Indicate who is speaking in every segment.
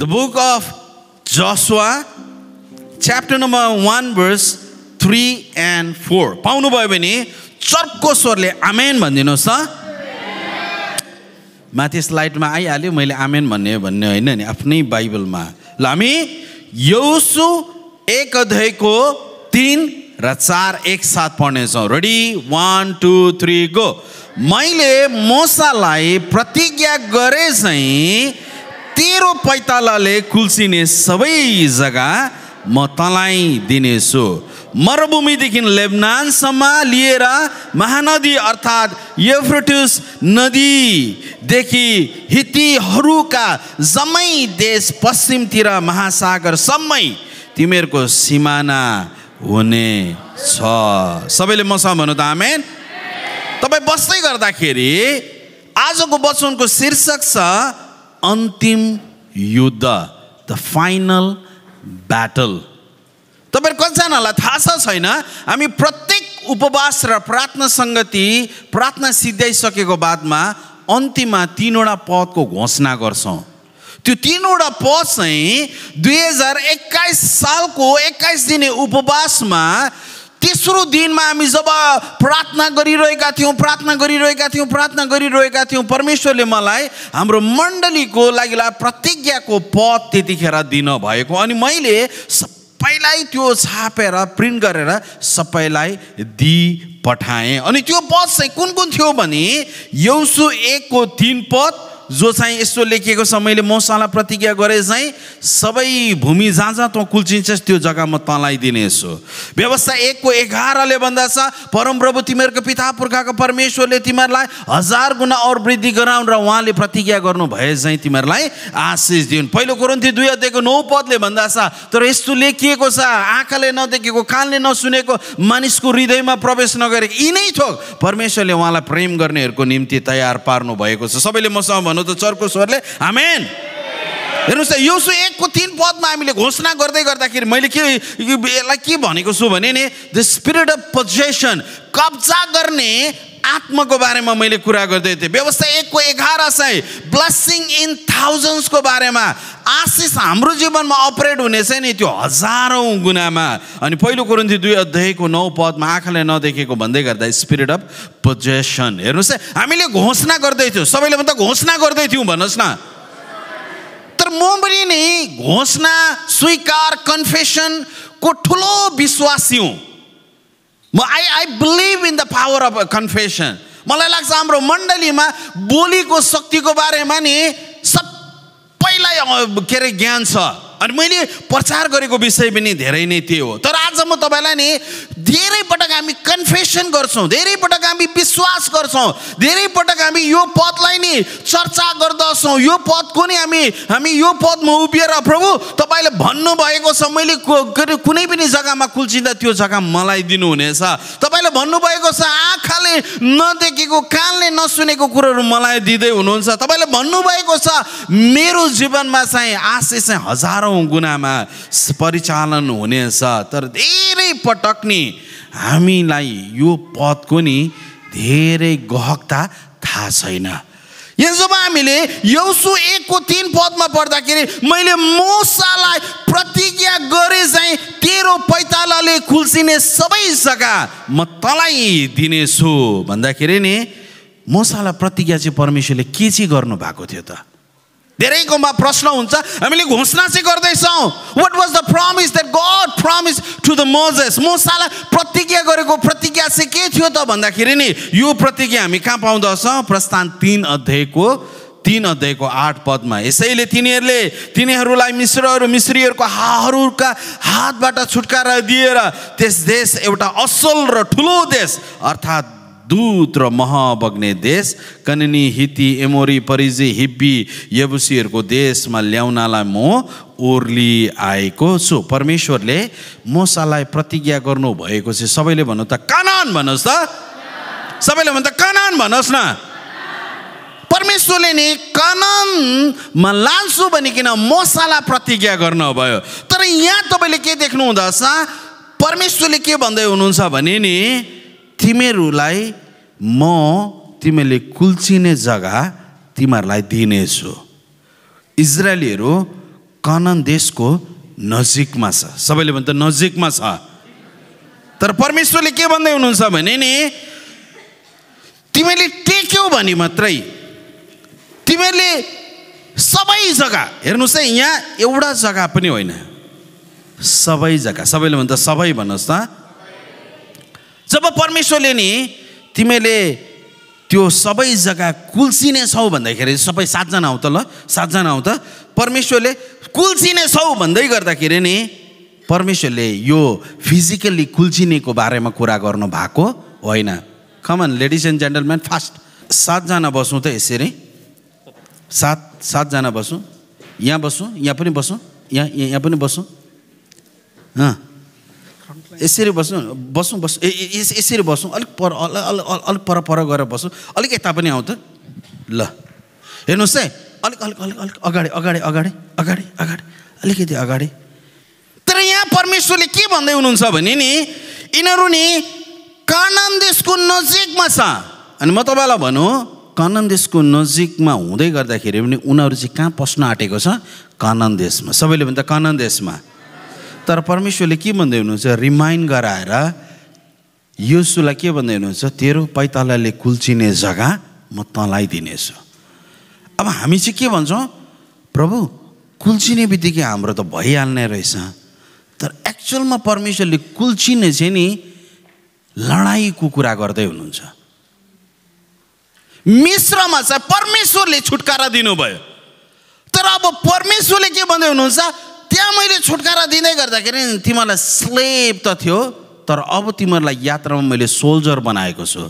Speaker 1: The book of Joshua, chapter number 1, verse 3 and 4. पाउनुभयो भने चर्को स्वरले आमेन भनिदिनुहोस् त माथि स्लाइडमा आइहाल्यो मैले आमेन भन्ने भन्ने होइन नि आफ्नै बाइबलमा ल हामी यौसु एक अध्यायको तिन र चार एकसाथ पढ्नेछौँ ready one two three go मैले मोसालाई प्रतिज्ञा गरे चाहिँ तेरो पैतालाले कुल्सिने सबै जग्गा म तलाई दिनेछु मरुभूमिदेखि लेबनानसम्म लिएर महानदी अर्थात् युफ्रुटुस नदीदेखि हितीहरूका जम्मै देश पश्चिमतिर महासागरसम्मै तिमीहरूको सिमाना हुने छ सबैले मसँग भन्नु त आमेन तपाईँ बस्दै गर्दाखेरि आजको वचनको शीर्षक छ अन्तिम युद्ध द फाइनल ब्याटल तपाईँहरू कतिजनालाई थाहा छ छैन हामी प्रत्येक उपवास र प्रार्थना सङ्गति प्रार्थना सिद्ध्याइसकेको बादमा अन्तिममा तिनवटा पदको घोषणा गर्छौँ त्यो तिनवटा पद चाहिँ दुई हजार एक्काइस सालको एक्काइस दिने उपवासमा तेस्रो दिनमा हामी जब प्रार्थना गरिरहेका थियौँ प्रार्थना गरिरहेका थियौँ प्रार्थना गरिरहेका थियौँ परमेश्वरले मलाई हाम्रो मण्डलीको लागि प्रतिज्ञाको पद त्यतिखेर दिन भएको अनि मैले सबैलाई त्यो छापेर प्रिन्ट गरेर सबैलाई दिइपठाएँ अनि त्यो पद चाहिँ कुन कुन थियो भने यौसु एकको तिन पद जो चाहिँ यसो लेखिएको छ मैले मसँग प्रतिज्ञा गरे चाहिँ सबै भूमि जहाँ जहाँ तँ कुल्चिन्छस् त्यो जग्गा म तँलाई दिनेछु व्यवस्था एकको एघारले भन्दा परम परमप्रभु तिमीहरूको पिता पुर्खाको परमेश्वरले तिमीहरूलाई हजार गुणा अरू वृद्धि गराउन् र उहाँले प्रतिज्ञा गर्नु भए चाहिँ तिमीहरूलाई आशिष दिउन् पहिलो कुरो दुई अध्ययको नौ पदले भन्दा छ तर यस्तो लेखिएको छ आँखाले नदेखेको कानले नसुनेको मानिसको हृदयमा प्रवेश नगरेको यिनै थोक परमेश्वरले उहाँलाई प्रेम गर्नेहरूको निम्ति तयार पार्नु भएको छ सबैले मसँग भन्नु भन्नु त चर्को स्वरले आमेन हेर्नुहोस् त यो सो एकको तिन पदमा हामीले घोषणा गर्दै गर्दाखेरि मैले के यसलाई के भनेको छु भने नि द स्पिरिट अफ पोजेसन कब्जा गर्ने आत्माको बारेमा मैले कुरा गर्दै थिएँ व्यवस्था एकको एघार सय ब्लसिङ इन थाउजन्ड्सको बारेमा आशिष हाम्रो जीवनमा अपरेट हुनेछ नि त्यो हजारौँ गुनामा अनि पहिलो कुरो थियो दुई अध्यायको नौ पदमा आँखाले नदेखेको भन्दै गर्दा स्पिरिट अफ पोजेसन हेर्नुहोस् है हामीले घोषणा गर्दैथ्यौँ सबैले भन्दा घोषणा गर्दै गर्दैथ्यौँ भन्नुहोस् न तर म पनि नै घोषणा स्वीकार कन्फेसनको ठुलो विश्वासी हुँ म I I believe in the power of confession मलाई लाग्छ हाम्रो मण्डलीमा बोलीको शक्तिको बारेमा नि सबैलाई के अरे ज्ञान छ अनि मैले प्रचार गरेको विषय पनि धेरै नै त्यही हो तर आज म तपाईँलाई नि धेरै पटक हामी कन्फेसन गर्छौँ धेरै पटक हामी विश्वास गर्छौँ धेरै पटक हामी यो पदलाई नि चर्चा गर्दछौँ यो पदको नि हामी हामी यो पदमा उभिएर प्रभु तपाईँले भन्नुभएको छ मैले कुनै पनि जग्गामा कुल्चिँदा त्यो जग्गा मलाई दिनुहुनेछ तपाईँले भन्नुभएको छ आँखाले नदेखेको कानले नसुनेको कुरोहरू मलाई दिँदै हुनुहुन्छ तपाईँले भन्नुभएको छ मेरो जीवनमा चाहिँ आशिष चाहिँ हजारौँ गुणामा परिचालन हुनेछ तर धेरै पटक नि हामीलाई यो पदको नि धेरै गहकता थाहा छैन जब हामीले यौसु एकको तिन पदमा पढ्दाखेरि मैले मोसालाई प्रतिज्ञा गरे चाहिँ तेरो पैतालाले खुल्सिने सबै जग्गा म तलाई दिनेछु भन्दाखेरि नि मोसालाई प्रतिज्ञा चाहिँ परमेश्वरले के चाहिँ गर्नुभएको थियो त धेरैकोमा प्रश्न हुन्छ हामीले घोषणा चाहिँ गर्दैछौँ what was the promise that God promised to the Moses मोसालाई प्रतिज्ञा गरेको प्रतिज्ञा चाहिँ के थियो त भन्दाखेरि नि यो प्रतिज्ञा हामी कहाँ पाउँदछौँ प्रस्थान तिन अध्यायको तिन अध्यायको आठ पदमा यसैले तिनीहरूले तिनीहरूलाई मिश्रहरू मिश्रीहरूको हाहरूका हातबाट छुटकारा दिएर त्यस देश एउटा असल र ठुलो देश अर्थात् दूत र महाबग्ने देश कननी हिती एमोरी परिजी हिब्बी यबुसीहरूको देशमा ल्याउनलाई म ओर्ली आएको छु परमेश्वरले मसालाई प्रतिज्ञा गर्नुभएको छ सबैले भन्नु त कानान भन्नुहोस् त सबैले भन्नु त कानान भन्नुहोस् न परमेश्वरले नि कानमा लान्छु भनिकन मसाला प्रतिज्ञा गर्नुभयो तर यहाँ तपाईँले के देख्नु रहेछ परमेश्वरले के भन्दै हुनुहुन्छ भने नि तिमीहरूलाई म तिमीले कुल्चिने जग्गा तिमीहरूलाई दिनेछु इजरायलीहरू कनन देशको नजिकमा छ सबैले भन्दा नजिकमा छ तर परमेश्वरले के भन्दै हुनुहुन्छ भने नि तिमीले टेक्यौ भने मात्रै तिमीहरूले सबै जग्गा हेर्नुहोस् है यहाँ एउटा जग्गा पनि होइन सबै जग्गा सबैले भन्दा सबै भन्नुहोस् त जब परमेश्वरले नि तिमीले त्यो सबै जग्गा कुल्सिने छौ भन्दाखेरि सबै सातजना आउँ त ल सातजना आउँ त परमेश्वरले कुल्सिने छौ भन्दै गर्दाखेरि नि परमेश्वरले यो फिजिकल्ली कुल्चिनेको बारेमा कुरा गर्नु भएको होइन come on ladies and gentleman fast सातजना बसौँ त यसरी सात सातजना बसौँ यहाँ बसौँ यहाँ पनि बसौँ यहाँ यहाँ पनि बसौँ यसरी बस्नु बसौँ बस्नु यसरी बसौँ अलिक पर अलि अलिक पर पर गएर बसौँ अलिक यता पनि आउँ त ल हेर्नुहोस् है अलिक अलिक अलिक अलिक अगाडि अगाडि अगाडि अगाडि अगाडि अलिकति अगाडि तर यहाँ परमेश्वरले के भन्दै हुनुहुन्छ भने नि यिनीहरू नि कानन देशको नजिकमा छ अनि म तपाईँलाई भनौँ कानन देशको नजिकमा हुँदै गर्दाखेरि पनि उनीहरू चाहिँ कहाँ पस्न आँटेको छ कानन देशमा सबैले भन्दा कानन देशमा तर परमेश्वरले के भन्दै हुनुहुन्छ रिमाइन्ड गराएर युसुलाई के भन्दै हुनुहुन्छ तेरो पैतालाले कुल्चिने जग्गा म तँलाई दिनेछु अब हामी चाहिँ के भन्छौँ प्रभु कुल्चिने बित्तिकै हाम्रो त भइहाल्ने रहेछ तर एक्चुअलमा परमेश्वरले कुल्चिने चाहिँ नि लडाइँको कुरा गर्दै हुनुहुन्छ मिश्रमा चाहिँ परमेश्वरले छुटकारा दिनुभयो तर अब परमेश्वरले के भन्दै हुनुहुन्छ त्यहाँ मैले छुटकारा दिँदै गर्दाखेरि तिमीहरूलाई स्लेभ त थियो तर अब तिमीहरूलाई यात्रामा मैले सोल्जर बनाएको छु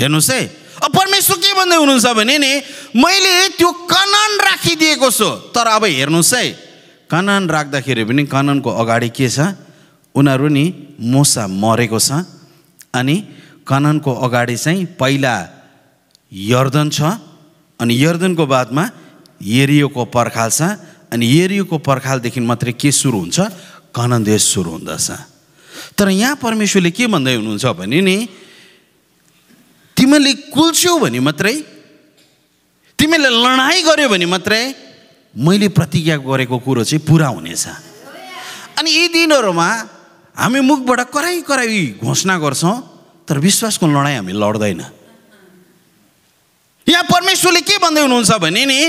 Speaker 1: हेर्नुहोस् है अब परमेश्वर के भन्दै हुनुहुन्छ भने नि मैले त्यो कनन राखिदिएको छु तर अब हेर्नुहोस् है कनन राख्दाखेरि पनि कननको अगाडि के छ उनीहरू नि मुसा मरेको छ अनि कननको अगाडि चाहिँ पहिला यर्दन छ अनि यर्दनको बादमा एरियोको पर्खाल छ अनि एरियोको पर्खालदेखि मात्रै के सुरु हुन्छ कनन देश सुरु हुँदछ तर यहाँ परमेश्वरले के भन्दै हुनुहुन्छ भने नि तिमीले कुल्स्यौ भने मात्रै तिमीले लडाइँ गर्यो भने मात्रै मैले प्रतिज्ञा गरेको कुरो चाहिँ पुरा हुनेछ अनि यी दिनहरूमा हामी मुखबाट कराइ कराई घोषणा गर्छौँ तर विश्वासको लडाइँ हामी लड्दैन यहाँ परमेश्वरले के भन्दै हुनुहुन्छ भने नि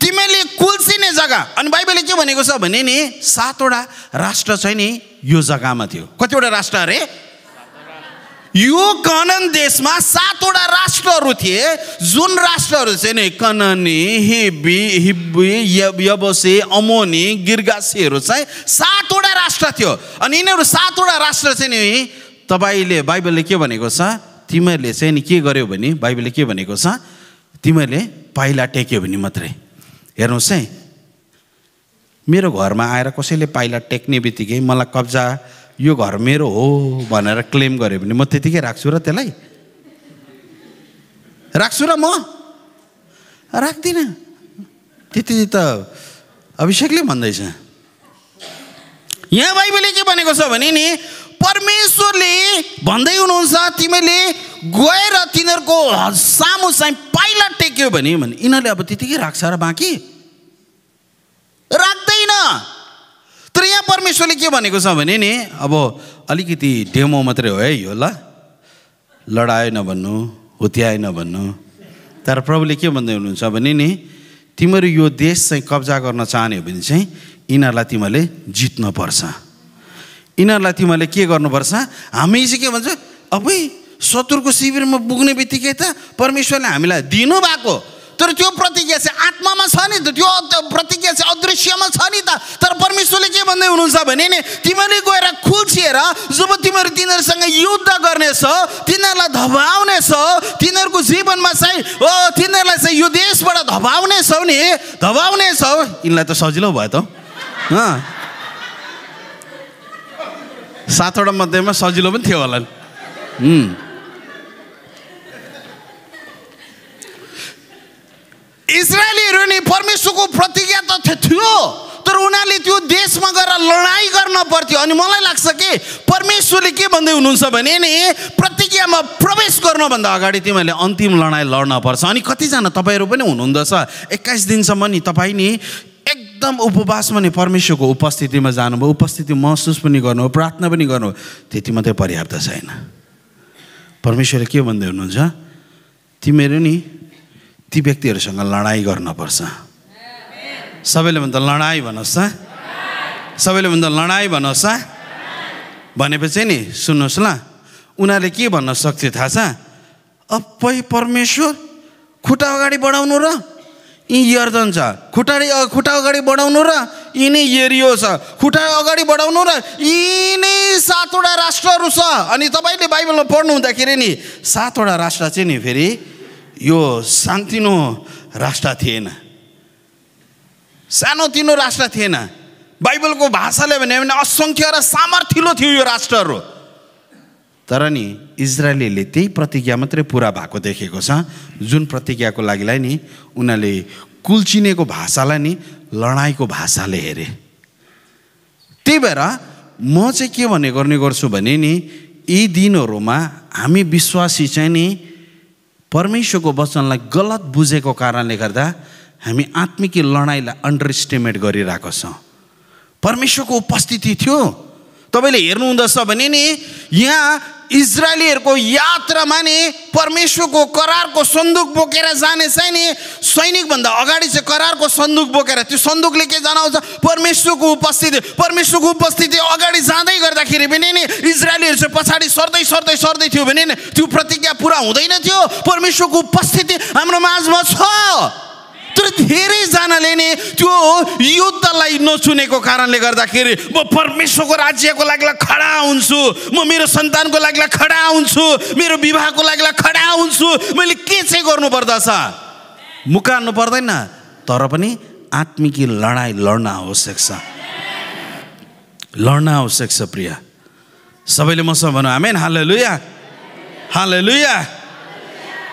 Speaker 1: तिमीले कुल्सिने जग्गा अनि बाइबलले के भनेको छ भने नि सातवटा राष्ट्र चाहिँ नि यो जग्गामा थियो कतिवटा राष्ट्र अरे यो कनन देशमा सातवटा राष्ट्रहरू थिए जुन राष्ट्रहरू चाहिँ नि कननी हिबी हिब्बी यबसे अमोनी गिर्गासीहरू चाहिँ सातवटा राष्ट्र थियो अनि यिनीहरू सातवटा राष्ट्र चाहिँ नि तपाईँले बाइबलले के भनेको छ तिमीहरूले चाहिँ नि के गर्यो भने बाइबलले के भनेको छ तिमीहरूले पाइला टेक्यो भने मात्रै हेर्नुहोस् है मेरो घरमा आएर कसैले पाइला टेक्ने बित्तिकै मलाई कब्जा यो घर मेरो हो भनेर क्लेम गऱ्यो भने म त्यतिकै राख्छु र त्यसलाई राख्छु र म राख्दिनँ त्यति त अभिषेकले भन्दैछ यहाँ बाइबलले के भनेको छ भने नि परमेश्वरले भन्दै हुनुहुन्छ तिमीले गएर तिनीहरूको सामु चाहिँ पाइला टेक्यो भने यिनीहरूले अब त्यतिकै राख्छ र बाँकी राख्दैन तर यहाँ परमेश्वरले के भनेको छ भने नि अब अलिकति डेमो मात्रै हो है यो ल लडायो नभन्नु होत्याए नभन्नु तर प्रभुले के भन्दै हुनुहुन्छ भने नि तिमीहरू यो देश चाहिँ कब्जा गर्न चाहने हो भने चाहिँ यिनीहरूलाई तिमीहरूले जित्नुपर्छ यिनीहरूलाई तिमीहरूले के गर्नुपर्छ हामी चाहिँ के भन्छ अबै शत्रुको शिविरमा पुग्ने बित्तिकै त परमेश्वरले हामीलाई दिनुभएको तर त्यो प्रतिज्ञा चाहिँ आत्मामा छ नि त त्यो प्रतिज्ञा चाहिँ अदृश्यमा छ नि त तर परमेश्वरले के भन्दै हुनुहुन्छ भने नि तिमीले गएर खुल्सिएर जब तिमीहरू तिनीहरूसँग युद्ध गर्नेछौ तिनीहरूलाई धबाउनेछ तिनीहरूको जीवनमा चाहिँ ओ तिनीहरूलाई चाहिँ यो देशबाट धबाउनेछौ नि धबाउनेछौ यिनलाई त सजिलो भयो त सातवटा मध्येमा सजिलो पनि थियो होला नि इजरायलीहरू नि परमेश्वरको प्रतिज्ञा त थियो तर उनीहरूले त्यो देशमा गएर लडाइँ गर्न पर्थ्यो अनि मलाई लाग्छ कि परमेश्वरले के भन्दै हुनुहुन्छ भने नि प्रतिज्ञामा प्रवेश गर्नुभन्दा अगाडि तिमीहरूले अन्तिम लडाइँ लड्न पर्छ अनि कतिजना तपाईँहरू पनि हुनुहुँदछ एक्काइस दिनसम्म नि तपाईँ नि एकदम उपवासमा नि परमेश्वरको उपस्थितिमा जानुभयो उपस्थिति महसुस पनि गर्नुभयो प्रार्थना पनि गर्नु त्यति मात्रै पर्याप्त छैन परमेश्वरले के भन्दै हुनुहुन्छ तिमीहरू नि ती व्यक्तिहरूसँग लडाइँ गर्नपर्छ सबैले भन्दा लडाइँ भन्नुहोस् त सबैले भन्दा लडाइँ भन्नुहोस् त भनेपछि नि सुन्नुहोस् ल उनीहरूले के भन्न सक्थ्यो थाहा छ अप्पै परमेश्वर खुट्टा अगाडि बढाउनु र यी यर्दन छ खुट्टा खुट्टा अगाडि बढाउनु र यी नै एरियो छ खुट्टा अगाडि बढाउनु र यी नै सातवटा राष्ट्रहरू छ अनि तपाईँले बाइबलमा पढ्नु हुँदाखेरि नि सातवटा राष्ट्र चाहिँ नि फेरि यो सानोतिनो राष्ट्र थिएन सानोतिनो राष्ट्र थिएन बाइबलको भाषाले भन्यो भने असङ्ख्य र सामर्थिलो थियो यो राष्ट्रहरू तर नि इजरायलीले त्यही प्रतिज्ञा मात्रै पुरा भएको देखेको छ जुन प्रतिज्ञाको लागिलाई नि उनीहरूले कुल्चिनेको भाषालाई नि लडाइँको भाषाले हेरे त्यही भएर म चाहिँ के भन्ने गर्ने गर्छु भने नि यी दिनहरूमा हामी विश्वासी चाहिँ नि परमेश्वरको वचनलाई गलत बुझेको कारणले गर्दा हामी आत्मिकी लडाइँलाई अन्डर इस्टिमेट गरिरहेको छौँ परमेश्वरको उपस्थिति थियो तपाईँले हेर्नुहुँदछ भने नि यहाँ इजरायलीहरूको यात्रामा नि परमेश्वरको करारको सन्दुक बोकेर जाने चाहिँ नि सैनिकभन्दा अगाडि चाहिँ करारको सन्दुक बोकेर त्यो सन्दुकले के जनाउँछ परमेश्वरको उपस्थिति परमेश्वरको उपस्थिति अगाडि जाँदै गर्दाखेरि पनि नि इजरायलीहरू चाहिँ पछाडि सर्दै सर्दै सर्दै थियो भने नि त्यो प्रतिज्ञा पुरा हुँदैन थियो परमेश्वरको उपस्थिति हाम्रो माझमा छ तर धेरैजनाले नै त्यो युद्धलाई नचुनेको कारणले गर्दाखेरि म परमेश्वरको राज्यको लागि खडा हुन्छु म मेरो सन्तानको लागि खडा हुन्छु मेरो विवाहको लागि खडा हुन्छु मैले के चाहिँ गर्नुपर्दछ मुकार्नु पर्दैन तर पनि आत्मिकी लडाइँ लड्न आवश्यक छ लड्न आवश्यक छ प्रिय सबैले मसँग भनौँ हामी हाले लुया हाले लुया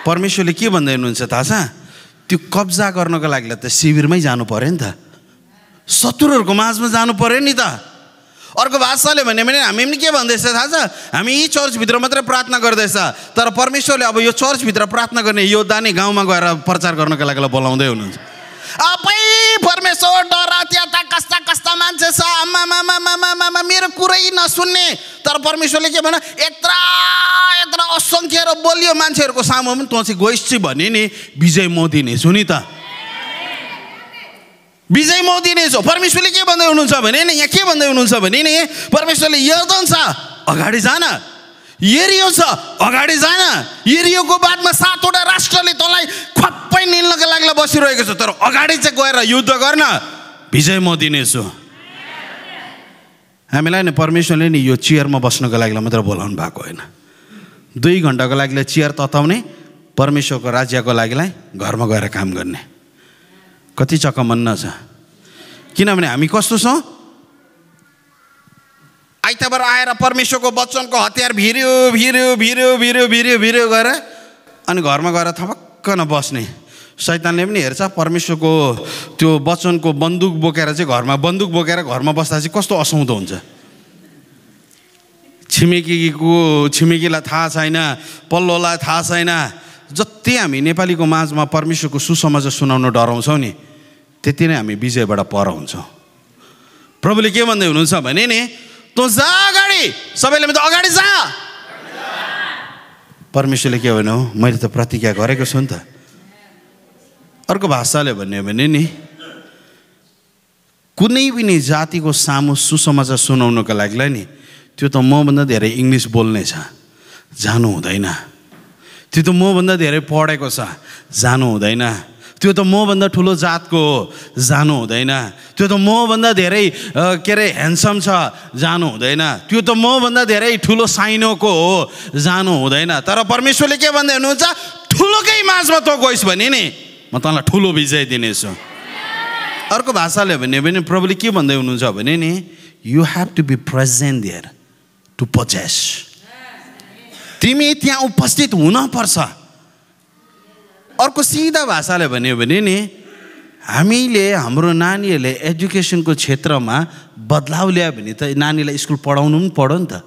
Speaker 1: परमेश्वरले के भन्दै हुनुहुन्छ थाहा छ त्यो कब्जा गर्नको लागि त शिविरमै जानु पऱ्यो नि त शत्रुहरूको माझमा जानु पऱ्यो नि त अर्को भाषाले भन्यो भने हामी पनि के भन्दैछ थाहा छ हामी यी चर्चभित्र मात्रै प्रार्थना गर्दैछ तर परमेश्वरले अब यो चर्चभित्र प्रार्थना गर्ने यो दानी गाउँमा गएर प्रचार गर्नको लागि बोलाउँदै हुनुहुन्छ आफै परमेश्वर डरा त्यहाँ कस्ता कस्ता मान्छे छ आमा मेरो कुरै नसुन्ने तर परमेश्वरले के भन्यो यत्र यत्र असङ्ख्य र बलियो मान्छेहरूको सामु पनि तँ चाहिँ गोइस्ची भने नि विजय म दिनेछु नि त विजय म दिनेछु परमेश्वरले के भन्दै हुनुहुन्छ भने नि यहाँ के भन्दै हुनुहुन्छ भने नि परमेश्वरले यर्दन छ अगाडि जान यरियो छ अगाडि जान यरियोको बादमा सातवटा राष्ट्रले तँलाई खप्पै निल्नको लागि बसिरहेको छ तर अगाडि चाहिँ गएर युद्ध गर्न विजय म दिनेछु हामीलाई नि परमेश्वरले नि यो चेयरमा बस्नको लागि मात्र बोलाउनु भएको होइन दुई घन्टाको लागिलाई चियर तताउने परमेश्वरको राज्यको लागिलाई घरमा गएर काम गर्ने कति चकमन्न छ किनभने हामी कस्तो छौँ आइतबार आएर परमेश्वरको वचनको हतियार भिर्यो भिर्यो भिर्यो भिर्यो भिर्यो भिर्यो गएर अनि घरमा गएर थपक्क नबस्ने शैतानले पनि हेर्छ परमेश्वरको त्यो वचनको बन्दुक बोकेर चाहिँ घरमा बन्दुक बोकेर घरमा बस्दा चाहिँ कस्तो असौँदो हुन्छ छिमेकीको छिमेकीलाई थाहा छैन पल्लोलाई थाहा छैन जति हामी नेपालीको माझमा परमेश्वरको सुसमाचार सुनाउन डराउँछौँ नि त्यति नै हामी विजयबाट पर हुन्छौँ प्रभुले के भन्दै हुनुहुन्छ भने नि तँ जा अगाडि सबैले त अगाडि जा परमेश्वरले के भन्यो मैले त प्रतिज्ञा गरेको छु नि त अर्को भाषाले भन्यो भने नि कुनै पनि जातिको सामु सुसमाचार सुनाउनुको लागिलाई नि त्यो त मभन्दा धेरै इङ्ग्लिस बोल्ने छ जानु हुँदैन त्यो त मभन्दा धेरै पढेको छ जानु हुँदैन त्यो त मभन्दा ठुलो जातको हो जानु हुँदैन त्यो त मभन्दा धेरै के अरे ह्यान्डसम छ जानु हुँदैन त्यो त मभन्दा धेरै ठुलो साइनोको हो जानु हुँदैन तर परमेश्वरले के भन्दै हुनुहुन्छ ठुलोकै माझमा तँ गइस् भने नि म तँलाई ठुलो विजय दिनेछु अर्को भाषाले भन्यो भने प्रभुले के भन्दै हुनुहुन्छ भने नि you have to be present there to purchase तिमी त्यहाँ उपस्थित हुनपर्छ अर्को सिधा भाषाले भन्यो भने नि हामीले हाम्रो नानीहरूले एजुकेसनको क्षेत्रमा बदलाव ल्यायो भने त नानीलाई स्कुल पढाउनु पनि पढो नि त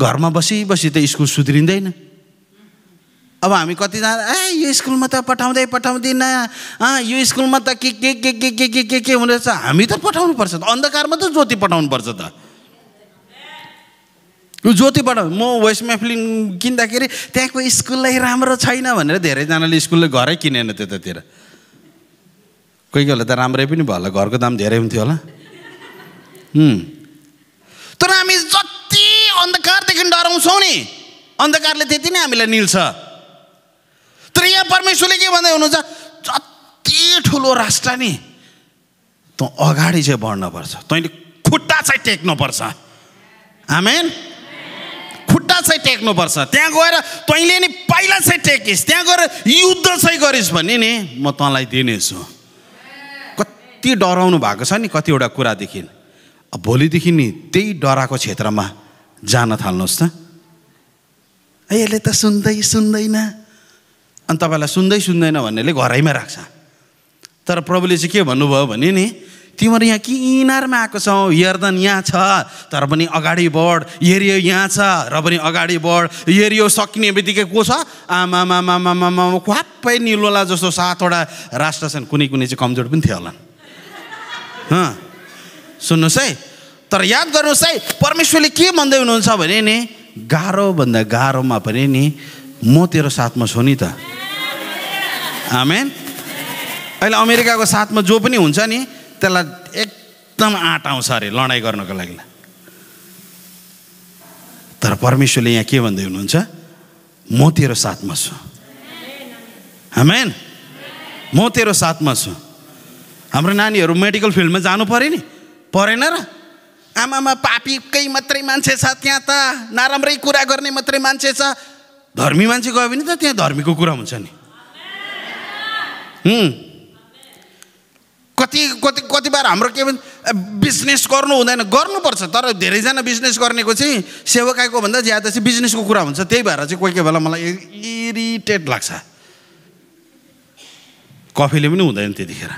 Speaker 1: घरमा बसी बसी त स्कुल सुध्रिँदैन अब हामी कतिजना ए यो स्कुलमा त पठाउँदै पठाउँदिन यो स्कुलमा त के के के के के के के हुँदैछ हामी त पठाउनुपर्छ त अन्धकारमा त ज्योति पठाउनुपर्छ त यो ज्योतिबाट म वेस्ट मेफ्लिन किन्दाखेरि त्यहाँको स्कुललाई राम्रो छैन भनेर धेरैजनाले स्कुलले घरै किनेन त्यतातिर कोही कोही बेला त राम्रै पनि भयो होला घरको दाम धेरै हुन्थ्यो होला तर हामी जति अन्धकारदेखि डराउँछौँ नि अन्धकारले त्यति नै हामीलाई निल्छ तर यहाँ परमेश्वरले के भन्दै हुनुहुन्छ जति ठुलो राष्ट्र नि तँ अगाडि चाहिँ बढ्नुपर्छ तैँले खुट्टा चाहिँ टेक्नुपर्छ आमेन पहिला चाहिँ टेक्नुपर्छ त्यहाँ गएर तैँले नि पहिला चाहिँ टेकिस् त्यहाँ गएर युद्ध चाहिँ गरिस् भने नि म तँलाई दिनेछु कति डराउनु भएको छ नि कतिवटा कुरादेखि भोलिदेखि नि त्यही डराको क्षेत्रमा जान थाल्नुहोस् त यसले त सुन्दै सुन्दैन अनि तपाईँलाई सुन्दै सुन्दैन भन्नेले घरैमा राख्छ तर प्रभुले चाहिँ के भन्नुभयो भने नि तिमीहरू यहाँ किनारमा आएको छौ यर्दन यहाँ छ तर पनि अगाडि बढ हेरियो यहाँ छ र पनि अगाडि बढ हेरियो सकिने बित्तिकै को छ आमा आमा क्वाप्पै निलोला जस्तो सातवटा राष्ट्र छन् कुनै कुनै चाहिँ कमजोर पनि थियो होला सुन्नुहोस् है तर याद गर्नुहोस् है परमेश्वरले के भन्दै हुनुहुन्छ भने नि गाह्रोभन्दा गाह्रोमा पनि नि म तेरो साथमा छु नि त आमेन अहिले अमेरिकाको साथमा जो पनि हुन्छ नि त्यसलाई एकदम आँट आउँछ अरे लडाइँ गर्नको लागि तर परमेश्वरले यहाँ के भन्दै हुनुहुन्छ म तेरो साथमा छु हामेन म तेरो साथमा छु हाम्रो नानीहरू मेडिकल फिल्डमा जानु पऱ्यो नि परेन र आमामा पापीकै मात्रै मान्छे छ त्यहाँ त नराम्रै कुरा गर्ने मात्रै मान्छे छ धर्मी मान्छे गयो भने त त्यहाँ धर्मीको कुरा हुन्छ नि कति कति कति कतिबार हाम्रो के भन्छ बिजनेस गर्नु हुँदैन गर्नुपर्छ तर धेरैजना बिजनेस गर्नेको चाहिँ सेवकाईको भन्दा ज्यादा चाहिँ बिजनेसको कुरा हुन्छ त्यही भएर चाहिँ कोही कोही बेला मलाई इरिटेट लाग्छ कफीले पनि हुँदैन त्यतिखेर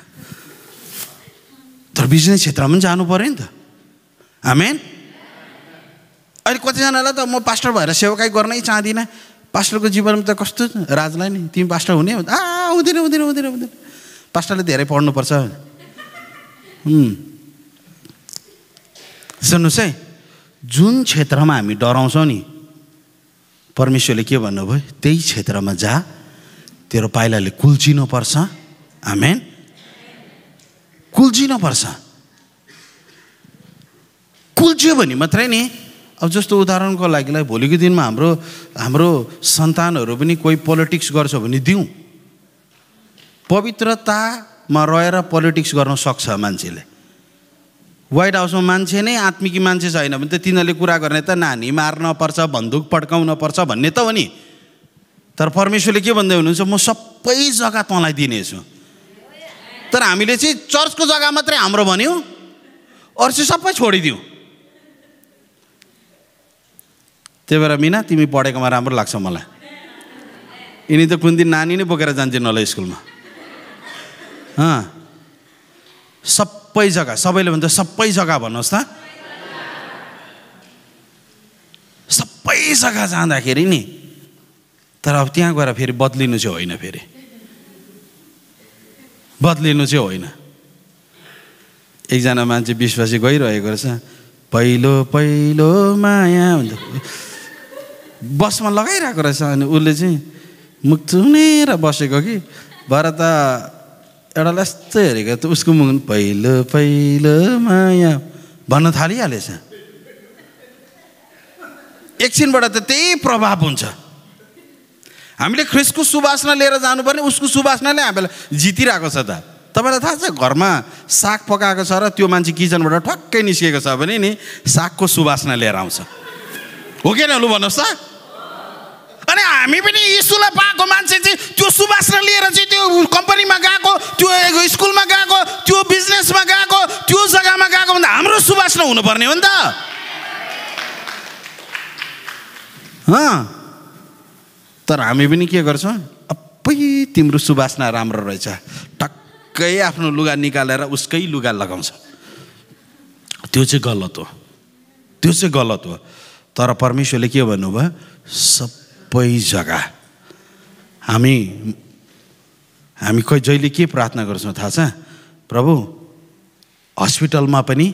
Speaker 1: तर बिजनेस क्षेत्रमा पनि जानु पऱ्यो नि त हामी अहिले कतिजनालाई त म पास्टर भएर सेवाकाई गर्नै चाहदिनँ पास्टरको जीवनमा त कस्तो राजलाई नि तिमी पास्टर हुने आ हुँदैन हुँदैन हुँदैन हुँदैन पास्टरले धेरै पढ्नुपर्छ सुन्नुहोस् है जुन क्षेत्रमा हामी डराउँछौँ नि परमेश्वरले के भन्नुभयो त्यही क्षेत्रमा जा तेरो पाइलाले कुल्चिनुपर्छ आमेन पर्छ कुल्च्यो भने मात्रै नि अब जस्तो उदाहरणको लागिलाई भोलिको दिनमा हाम्रो हाम्रो सन्तानहरू पनि कोही पोलिटिक्स गर्छ भने दिउँ पवित्रता मा रहेर पोलिटिक्स गर्न सक्छ मान्छेले वाइट हाउसमा मान्छे नै आत्मिकी मान्छे छैन भने त तिनीहरूले कुरा गर्ने त नानी मार्न पर्छ बन्दुक पड्काउन पर्छ भन्ने त हो नि तर परमेश्वरले के भन्दै हुनुहुन्छ म सबै जग्गा तँलाई दिनेछु तर हामीले चाहिँ चर्चको जग्गा मात्रै हाम्रो भन्यो अरू चाहिँ सबै छोडिदिउँ त्यही भएर मिना तिमी पढेकोमा राम्रो लाग्छ मलाई यिनी त कुन दिन नानी नै बोकेर जान्छ होला स्कुलमा सबै जग्गा सबैले भन्दा सबै जग्गा भन्नुहोस् त सबै जग्गा जाँदाखेरि नि तर अब त्यहाँ गएर फेरि बद्लिनु चाहिँ होइन फेरि बद्लिनु चाहिँ होइन एकजना मान्छे विश्वासी गइरहेको रहेछ पहिलो पहिलो माया भन्दा बसमा लगाइरहेको रहेछ अनि उसले चाहिँ मुख चुनेर बसेको कि भर त एउटा लास्तै हेरेको त उसको मुख पहिलो पहिलो माया भन्न थालिहालेछ एकछिनबाट त त्यही प्रभाव हुन्छ हामीले ख्रिसको सुवासना लिएर जानुपर्ने उसको सुवासनाले हामीलाई जितिरहेको छ त तपाईँलाई थाहा छ घरमा साग पकाएको छ र त्यो मान्छे किचनबाट ठक्कै निस्किएको छ भने नि सागको सुवासना लिएर आउँछ हो कि लु भन्नुहोस् त अनि हामी पनि यीशुलाई पाएको मान्छे चाहिँ त्यो सुवासना लिएर चाहिँ त्यो कम्पनीमा प्रश्न हुनुपर्ने हो नि त तर हामी पनि के गर्छौँ अप्पै तिम्रो सुवासना राम्रो रहेछ टक्कै आफ्नो लुगा निकालेर उसकै लुगा लगाउँछ त्यो चाहिँ गलत हो त्यो चाहिँ गलत हो तर परमेश्वरले के भन्नुभयो सबै जग्गा हामी हामी खोइ जहिले के प्रार्थना गर्छौँ थाहा छ प्रभु हस्पिटलमा पनि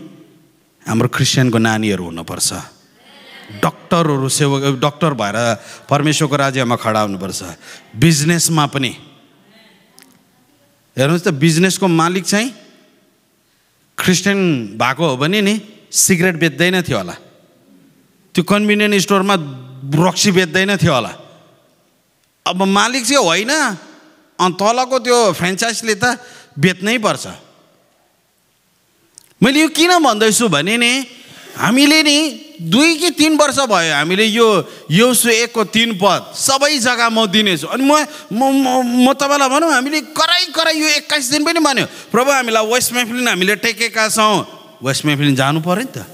Speaker 1: हाम्रो क्रिस्चियनको नानीहरू हुनुपर्छ डक्टरहरू सेवक डक्टर भएर परमेश्वरको राज्यमा खडा हुनुपर्छ बिजनेसमा पनि हेर्नुहोस् त बिजनेसको मालिक चाहिँ क्रिस्चियन भएको हो भने नि सिगरेट बेच्दैन थियो होला त्यो कन्भिनियन्ट स्टोरमा रक्सी बेच्दैन थियो होला अब मालिक चाहिँ होइन अनि तलको त्यो फ्रेन्चाइजले त बेच्नै पर्छ मैले यो किन भन्दैछु भने नि हामीले नि दुई कि तिन वर्ष भयो हामीले यो यो सु एकको तिन पद सबै जग्गा म दिनेछु अनि म म म तपाईँलाई भनौँ हामीले कराई कराई यो एक्काइस दिन पनि भन्यो प्रभु हामीलाई वेस्ट मेफलिन हामीले टेकेका छौँ वेस्ट मेफलिन जानु पऱ्यो नि त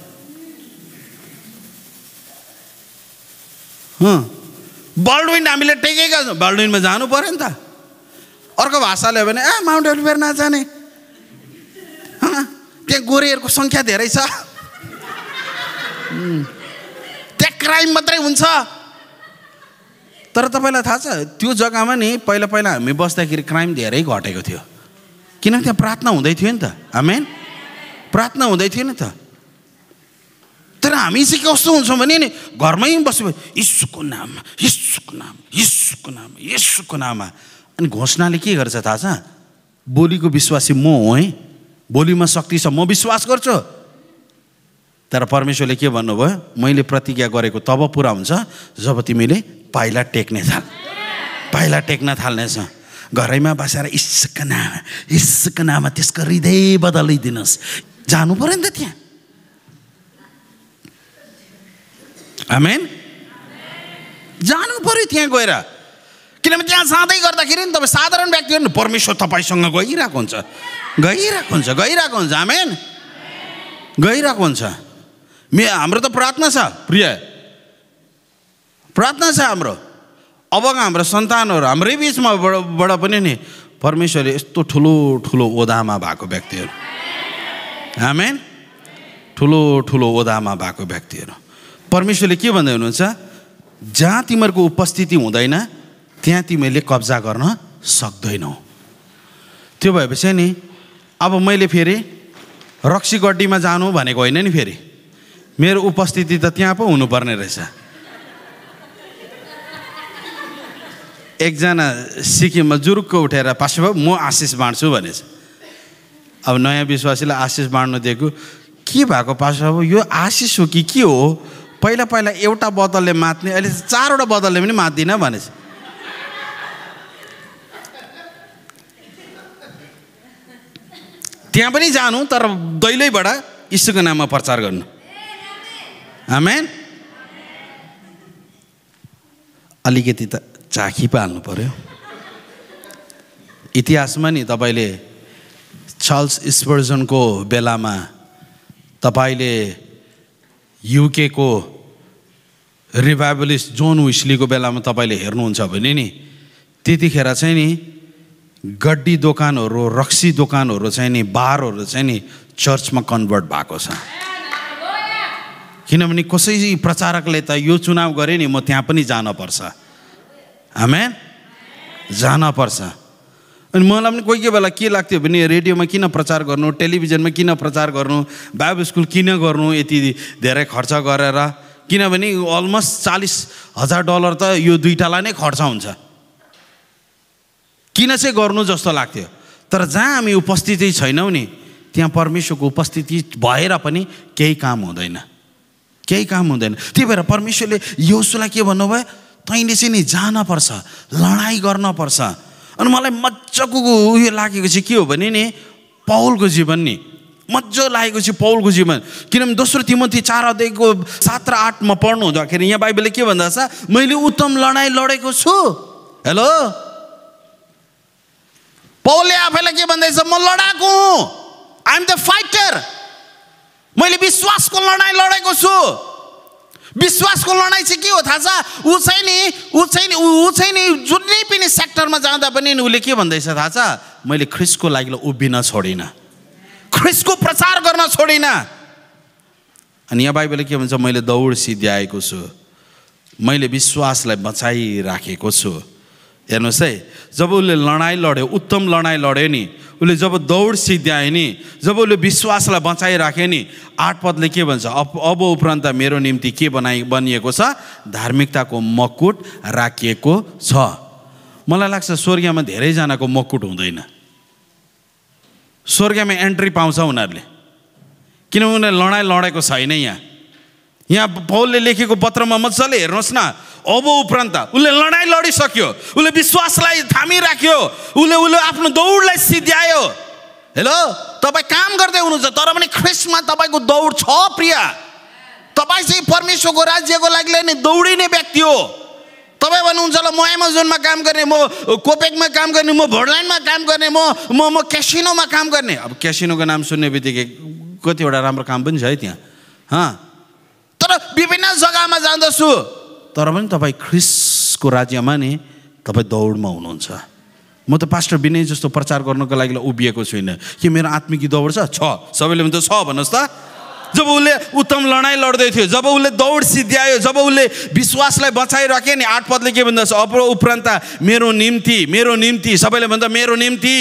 Speaker 1: बल्डविन हामीले टेकेका छौँ बल्डविनमा जानु पऱ्यो नि त अर्को भाषाले भने ए माउन्ट एलिभेयर नजाने त्यहाँ गोरेहरूको सङ्ख्या धेरै छ त्यहाँ क्राइम मात्रै हुन्छ तर तपाईँलाई थाहा छ त्यो जग्गामा नि पहिला पहिला हामी बस्दाखेरि क्राइम धेरै घटेको थियो किनभने त्यहाँ प्रार्थना हुँदै थियो नि त आमेन प्रार्थना हुँदै थियो नि त तर हामी चाहिँ कस्तो हुन्छौँ भने नि घरमै बस्यो यीशुको नाम यीशुको नाम यीशुको नाम यीशुको नाममा अनि घोषणाले के गर्छ थाहा छ बोलीको विश्वासी म हो है बोलीमा शक्ति छ म विश्वास गर्छु तर परमेश्वरले के भन्नुभयो मैले प्रतिज्ञा गरेको तब पुरा हुन्छ जब तिमीले पाइला टेक्ने थाल पाइला टेक्न थाल्नेछ घरैमा बसेर इस्कनामा नामा त्यसको हृदय बदलिदिनुहोस् जानु पऱ्यो नि त त्यहाँ आमेन जानु पऱ्यो त्यहाँ गएर किनभने त्यहाँ जाँदै गर्दाखेरि नि तपाईँ साधारण व्यक्तिहरू परमेश्वर तपाईँसँग गइरहेको हुन्छ गइरहेको हुन्छ गइरहेको हुन्छ आमेन गइरहेको हुन्छ मे हाम्रो त प्रार्थना छ प्रिय प्रार्थना छ हाम्रो अबको हाम्रो सन्तानहरू हाम्रै बिचमा बाट पनि नि परमेश्वरले यस्तो ठुलो ठुलो ओदामा भएको व्यक्तिहरू आमेन ठुलो ठुलो ओदामा भएको व्यक्तिहरू परमेश्वरले के भन्दै हुनुहुन्छ जहाँ तिमीहरूको उपस्थिति हुँदैन त्यहाँ तिमीहरूले कब्जा गर्न सक्दैनौ त्यो भएपछि नि अब मैले फेरि रक्सी गड्डीमा जानु भनेको होइन नि फेरि मेरो उपस्थिति त त्यहाँ पो हुनुपर्ने रहेछ एकजना सिक्किममा जुरुक्क उठेर पासो म आशिष बाँड्छु भनेछ अब नयाँ विश्वासीलाई आशिष बाँड्नु दिएको के भएको पासो यो आशिष हो कि के हो पहिला पहिला एउटा बदलले मात्ने अहिले चारवटा बोतलले पनि मात्दिनँ भनेछ त्यहाँ पनि जानु तर दैलैबाट यीशुको नाममा प्रचार गर्नु आमेन अलिकति त चाखी पो हाल्नु पऱ्यो इतिहासमा नि तपाईँले चार्ल्स स्पर्जनको बेलामा तपाईँले युकेको रिभाइबलिस्ट जोन विस्लीको बेलामा तपाईँले हेर्नुहुन्छ भने नि त्यतिखेर चाहिँ नि गड्डी दोकानहरू रक्सी दोकानहरू चाहिँ नि बारहरू चाहिँ नि चर्चमा कन्भर्ट भएको छ किनभने कसै प्रचारकले त यो चुनाव गरेँ नि म त्यहाँ पनि जानपर्छ हामी जानपर्छ अनि मलाई पनि कोही कोही बेला के लाग्थ्यो भने रेडियोमा किन प्रचार गर्नु टेलिभिजनमा किन प्रचार गर्नु बाइबल स्कुल किन गर्नु यति धेरै खर्च गरेर किनभने अलमोस्ट चालिस हजार डलर त यो दुइटालाई नै खर्च हुन्छ किन चाहिँ गर्नु जस्तो लाग्थ्यो तर जहाँ हामी उपस्थिति छैनौँ नि त्यहाँ परमेश्वरको उपस्थिति भएर पनि केही काम हुँदैन केही काम हुँदैन त्यही भएर परमेश्वरले योसुलाई के भन्नुभयो तैँले चाहिँ नि जानपर्छ लडाइँ गर्नपर्छ अनि मलाई मजाको उयो लागेको चाहिँ के हो भने नि पौलको जीवन नि मजा लागेको चाहिँ पौलको जीवन किनभने दोस्रो तिमी चार अध्यायको सात र आठमा पढ्नु हुँदाखेरि यहाँ बाइबलले के भन्दा छ मैले उत्तम लडाइँ लडेको छु हेलो पौलले आफैलाई के भन्दैछ म लडाएको हुँ आइएम द फाइटर मैले विश्वासको लडाइँ लडेको छु विश्वासको लडाइँ चाहिँ के हो थाहा छ ऊ चाहिँ नि ऊ चाहिँ नि ऊ चाहिँ नि जुनै पनि सेक्टरमा जाँदा पनि उसले के भन्दैछ थाहा छ मैले ख्रिसको लागि उभिन छोडिनँ ख्रिसको प्रचार गर्न छोडिनँ अनि यहाँ बाइबलले के भन्छ मैले दौड सिद्ध्याएको छु मैले विश्वासलाई बचाइराखेको छु हेर्नुहोस् है जब उसले लडाइँ लड्यो उत्तम लडाइँ लड्यो नि उसले जब दौड सिद्ध्यायो नि जब उसले विश्वासलाई बचाइराख्यो नि आठ पदले के भन्छ अब अब उपरान्त मेरो निम्ति के बनाइ बनिएको छ धार्मिकताको मकुट राखिएको छ मलाई लाग्छ स्वर्गीयमा धेरैजनाको मकुट हुँदैन स्वर्गीयमा एन्ट्री पाउँछ उनीहरूले किनभने उनीहरूले लडाइँ लडेको छैन यहाँ यहाँ पौलले लेखेको पत्रमा मजाले हेर्नुहोस् न अब उपरान्त उसले लडाइँ लडिसक्यो उसले विश्वासलाई थामिराख्यो उसले उसले आफ्नो दौडलाई सिध्यायो हेलो तपाईँ काम गर्दै हुनुहुन्छ तर पनि ख्रिस्टमा तपाईँको दौड छ प्रिया तपाईँ चाहिँ परमेश्वरको राज्यको लागि नै दौडिने व्यक्ति हो तपाईँ भन्नुहुन्छ ल म एमाजोनमा काम गर्ने म कोपेकमा काम गर्ने म भोडलाइनमा काम गर्ने म म म क्यासिनोमा काम गर्ने अब क्यासिनोको नाम सुन्ने बित्तिकै कतिवटा राम्रो काम पनि छ है त्यहाँ हँ तर विभिन्न जग्गामा जाँदछु तर पनि तपाईँ ख्रिसको राज्यमा नि तपाईँ दौडमा हुनुहुन्छ म त पास्टर विनय जस्तो प्रचार गर्नको लागि उभिएको छुइनँ कि मेरो आत्मिकी दौड छ छ सबैले भन्छ छ भन्नुहोस् त जब उसले उत्तम लडाइँ लड्दै थियो जब उसले दौड सिद्ध्यायो जब उसले विश्वासलाई बचाइराख्यो नि आठ पदले के भन्दछ अप उपरान्त मेरो निम्ति मेरो निम्ति सबैले भन्दा मेरो निम्ति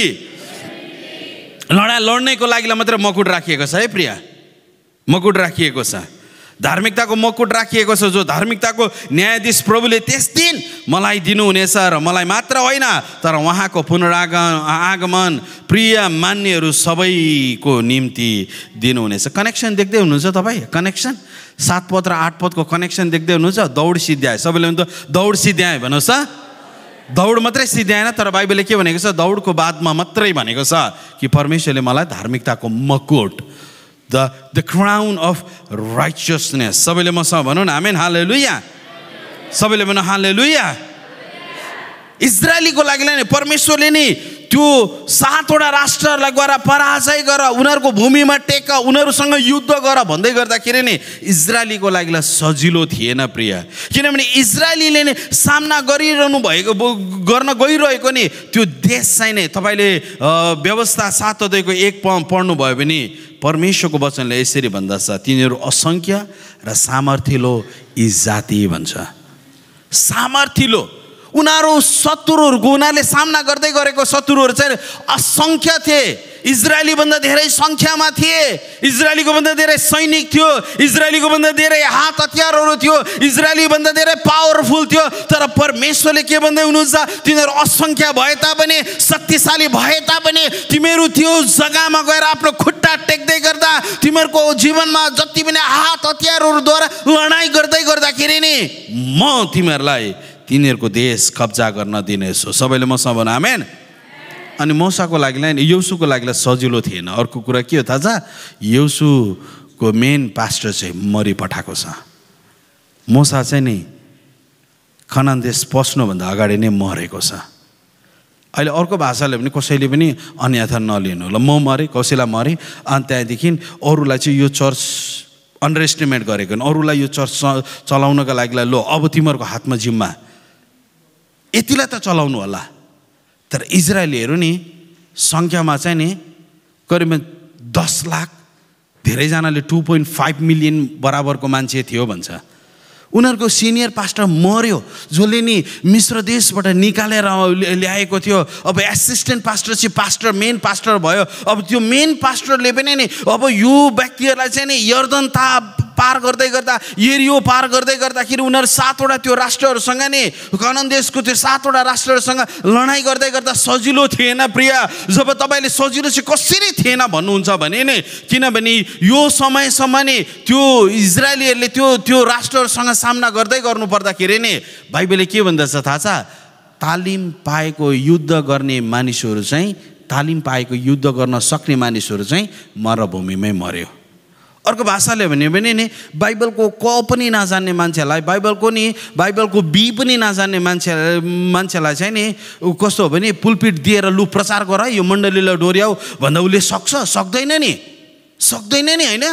Speaker 1: लडाइँ लड्नेको लागि मात्रै मकुट राखिएको छ है प्रिया मकुट राखिएको छ धार्मिकताको मकुट राखिएको छ जो धार्मिकताको न्यायाधीश प्रभुले त्यस दिन मलाई दिनुहुनेछ र मलाई मात्र होइन तर उहाँको पुनराग आगमन प्रिय मान्नेहरू सबैको निम्ति दिनुहुनेछ कनेक्सन देख्दै हुनुहुन्छ तपाईँ कनेक्सन सात पद र आठ पदको कनेक्सन देख्दै हुनुहुन्छ दौड सिद्ध्याए सबैले त दौड सिद्ध्याए भन्नुहोस् त दौड मात्रै सिद्ध्याएन तर बाइबलले के भनेको छ दौडको बादमा मात्रै भनेको छ कि परमेश्वरले मलाई धार्मिकताको मकुट the the crown of righteousness सबैले मसँग भनौँ न हामी हाले लुया सबैले भनौँ हाले लुया इजरायलीको लागि नै परमेश्वरले नि त्यो सातवटा राष्ट्रहरूलाई गएर पराजय गर उनीहरूको भूमिमा टेक उनीहरूसँग युद्ध गर भन्दै गर्दाखेरि नि इजरायलीको लागि सजिलो थिएन प्रिय किनभने इजरायलीले नै सामना गरिरहनु भएको गर्न गइरहेको नि त्यो देश चाहिँ नै तपाईँले व्यवस्था सात एक प पढ्नुभयो भने परमेश्वरको वचनले यसरी भन्दछ तिनीहरू असङ्ख्य र सामर्थिलो यी जाति भन्छ सामर्थ्यलो उनीहरू शत्रुहरूको उनीहरूले सामना गर्दै गरेको शत्रुहरू चाहिँ असङ्ख्य थिए इजरायलीभन्दा धेरै सङ्ख्यामा थिए इजरायलीको भन्दा धेरै सैनिक थियो इजरायलीको भन्दा धेरै हात हतियारहरू थियो इजरायली इजरायलीभन्दा धेरै पावरफुल थियो तर परमेश्वरले के भन्दै हुनुहुन्छ तिनीहरू असङ्ख्य भए तापनि शक्तिशाली भए तापनि तिमीहरू त्यो जग्गामा गएर आफ्नो खुट्टा टेक्दै गर्दा तिमीहरूको जीवनमा जति पनि हात हतियारहरूद्वारा लडाइँ गर्दै गर्दाखेरि नि म तिमीहरूलाई तिनीहरूको देश कब्जा गर्न दिनेछु सबैले मसँग भन आमेन अनि मौसाको लागि नि यौसुको लागिलाई सजिलो थिएन अर्को कुरा के हो थाहा छ यौसुको मेन पास्टर चाहिँ मरिपठाएको छ मौसा चाहिँ नि खनान देश पस्नुभन्दा अगाडि नै मरेको छ अहिले अर्को भाषाले पनि कसैले पनि अन्यथा नलिनु ल म मरेँ कसैलाई मरेँ अनि त्यहाँदेखि अरूलाई चाहिँ यो चर्च अन्डर एस्टिमेट गरेको अरूलाई यो चर्च चलाउनको लागि ल अब तिमीहरूको हातमा जिम्मा यतिलाई त चलाउनु होला तर इजरायलीहरू नि सङ्ख्यामा चाहिँ नि करिब दस लाख धेरैजनाले टु पोइन्ट फाइभ मिलियन बराबरको मान्छे थियो भन्छ उनीहरूको सिनियर पास्टर मर्यो जसले नि मिश्र देशबाट निकालेर ल्याएको थियो अब एसिस्टेन्ट पास्टर चाहिँ पास्टर मेन पास्टर भयो अब त्यो मेन पास्टरले पनि नि अब यो व्यक्तिहरूलाई चाहिँ नि यर्दन ता पार गर्दै गर्दा एरियो पार गर्दै गर्दाखेरि उनीहरू सातवटा त्यो राष्ट्रहरूसँग नि कनन देशको त्यो सातवटा राष्ट्रहरूसँग लडाइँ गर्दै गर्दा सजिलो थिएन प्रिय जब तपाईँले सजिलो चाहिँ कसरी थिएन भन्नुहुन्छ भने नि किनभने यो समयसम्म नि त्यो इजरायलीहरूले त्यो त्यो राष्ट्रहरूसँग सामना गर्दै गर्नु पर्दाखेरि नि बाइबलले के भन्दछ थाहा छ तालिम पाएको युद्ध गर्ने मानिसहरू चाहिँ तालिम पाएको युद्ध गर्न सक्ने मानिसहरू चाहिँ मरभूमिमै मर्यो अर्को भाषाले भन्यो भने नि बाइबलको क पनि नजान्ने मान्छेलाई बाइबलको नि बाइबलको बी पनि नजान्ने मान्छे मान्छेलाई चाहिँ नि कस्तो हो भने पुलपिट दिएर लु प्रचार गर यो मण्डलीलाई डोर्याऊ भन्दा उसले सक्छ सक्दैन नि सक्दैन नि होइन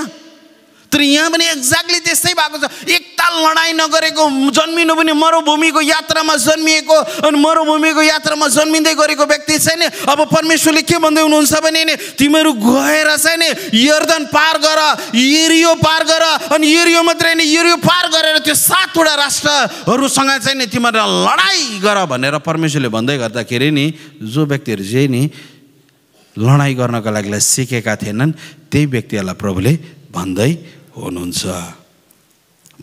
Speaker 1: तर यहाँ पनि एक्ज्याक्टली त्यस्तै भएको छ एकताल लडाइँ नगरेको जन्मिनु पनि मरुभूमिको यात्रामा जन्मिएको अनि मरुभूमिको यात्रामा जन्मिँदै गरेको व्यक्ति चाहिँ नि अब परमेश्वरले के भन्दै हुनुहुन्छ भने नि तिमीहरू गएर चाहिँ नि यर्दन पार गर एरियो पार गर अनि एरियो मात्रै होइन एरियो पार गरेर त्यो सातवटा राष्ट्रहरूसँग चाहिँ नि तिमीहरूलाई लडाइँ गर भनेर परमेश्वरले भन्दै गर्दाखेरि नि जो व्यक्तिहरू चाहिँ नि लडाइँ गर्नको लागि सिकेका थिएनन् त्यही व्यक्तिहरूलाई प्रभुले भन्दै हुनुहुन्छ